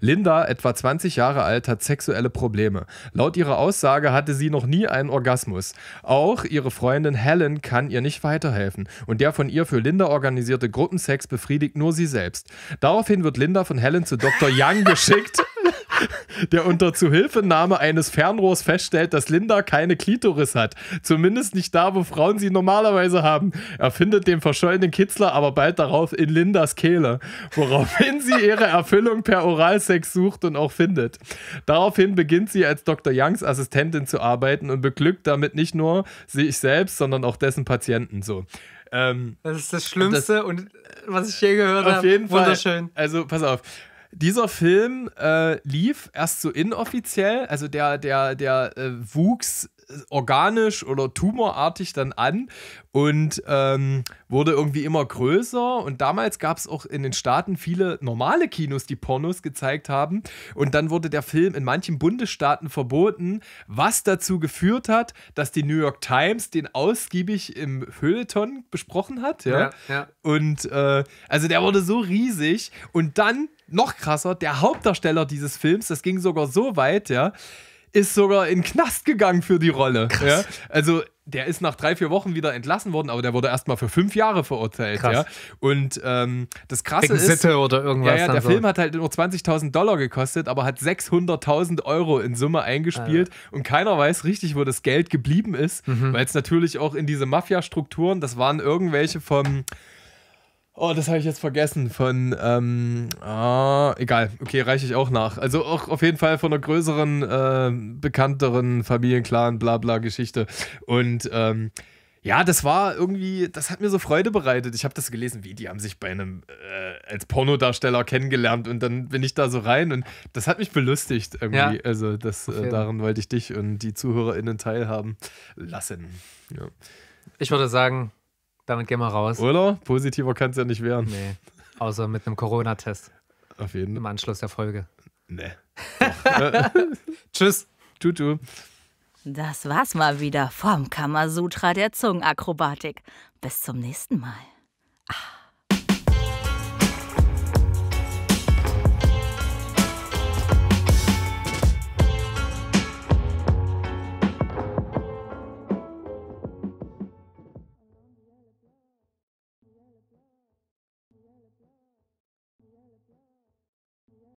Linda, etwa 20 Jahre alt, hat sexuelle Probleme. Laut ihrer Aussage hatte sie noch nie einen Orgasmus. Auch ihre Freundin Helen kann ihr nicht weiterhelfen. Und der von ihr für Linda organisierte Gruppensex befriedigt nur sie selbst. Daraufhin wird Linda von Helen zu Dr. Young geschickt. (laughs) der unter Zuhilfenahme eines Fernrohrs feststellt, dass Linda keine Klitoris hat. Zumindest nicht da, wo Frauen sie normalerweise haben. Er findet den verschollenen Kitzler aber bald darauf in Lindas Kehle, woraufhin sie ihre Erfüllung per Oralsex sucht und auch findet. Daraufhin beginnt sie als Dr. Youngs Assistentin zu arbeiten und beglückt damit nicht nur sich selbst, sondern auch dessen Patienten so. Ähm, das ist das Schlimmste und, das, äh, und was ich je gehört habe. Auf hab. jeden Fall. Wunderschön. Also pass auf dieser Film äh, lief erst so inoffiziell, also der, der, der äh, wuchs äh, organisch oder tumorartig dann an und ähm, wurde irgendwie immer größer. Und damals gab es auch in den Staaten viele normale Kinos, die Pornos gezeigt haben. Und dann wurde der Film in manchen Bundesstaaten verboten, was dazu geführt hat, dass die New York Times den ausgiebig im Höhleton besprochen hat. Ja? ja, ja. Und äh, also der wurde so riesig. Und dann noch krasser, der Hauptdarsteller dieses Films, das ging sogar so weit, ja, ist sogar in den Knast gegangen für die Rolle. Ja? Also der ist nach drei, vier Wochen wieder entlassen worden, aber der wurde erstmal für fünf Jahre verurteilt. Krass. Ja? Und ähm, das Krasse Wegen ist. Sitte oder irgendwas. Ja, ja der so. Film hat halt nur 20.000 Dollar gekostet, aber hat 600.000 Euro in Summe eingespielt ja. und keiner weiß richtig, wo das Geld geblieben ist, mhm. weil es natürlich auch in diese Mafia-Strukturen, das waren irgendwelche vom Oh, das habe ich jetzt vergessen von, ähm, ah, egal, okay, reiche ich auch nach. Also auch auf jeden Fall von einer größeren, äh, bekannteren Familienclan, bla bla Geschichte. Und ähm, ja, das war irgendwie, das hat mir so Freude bereitet. Ich habe das gelesen, wie die haben sich bei einem äh, als Pornodarsteller kennengelernt und dann bin ich da so rein und das hat mich belustigt irgendwie. Ja. Also das, äh, daran wollte ich dich und die ZuhörerInnen teilhaben lassen. Ja. Ich würde sagen, damit gehen wir raus. Oder? Positiver kann es ja nicht werden. Nee. Außer mit einem Corona-Test. Auf jeden Fall. Im Anschluss der Folge. Nee. (laughs) Tschüss. Tutu. Das war's mal wieder vom Kamasutra der Zungenakrobatik. Bis zum nächsten Mal. Ah.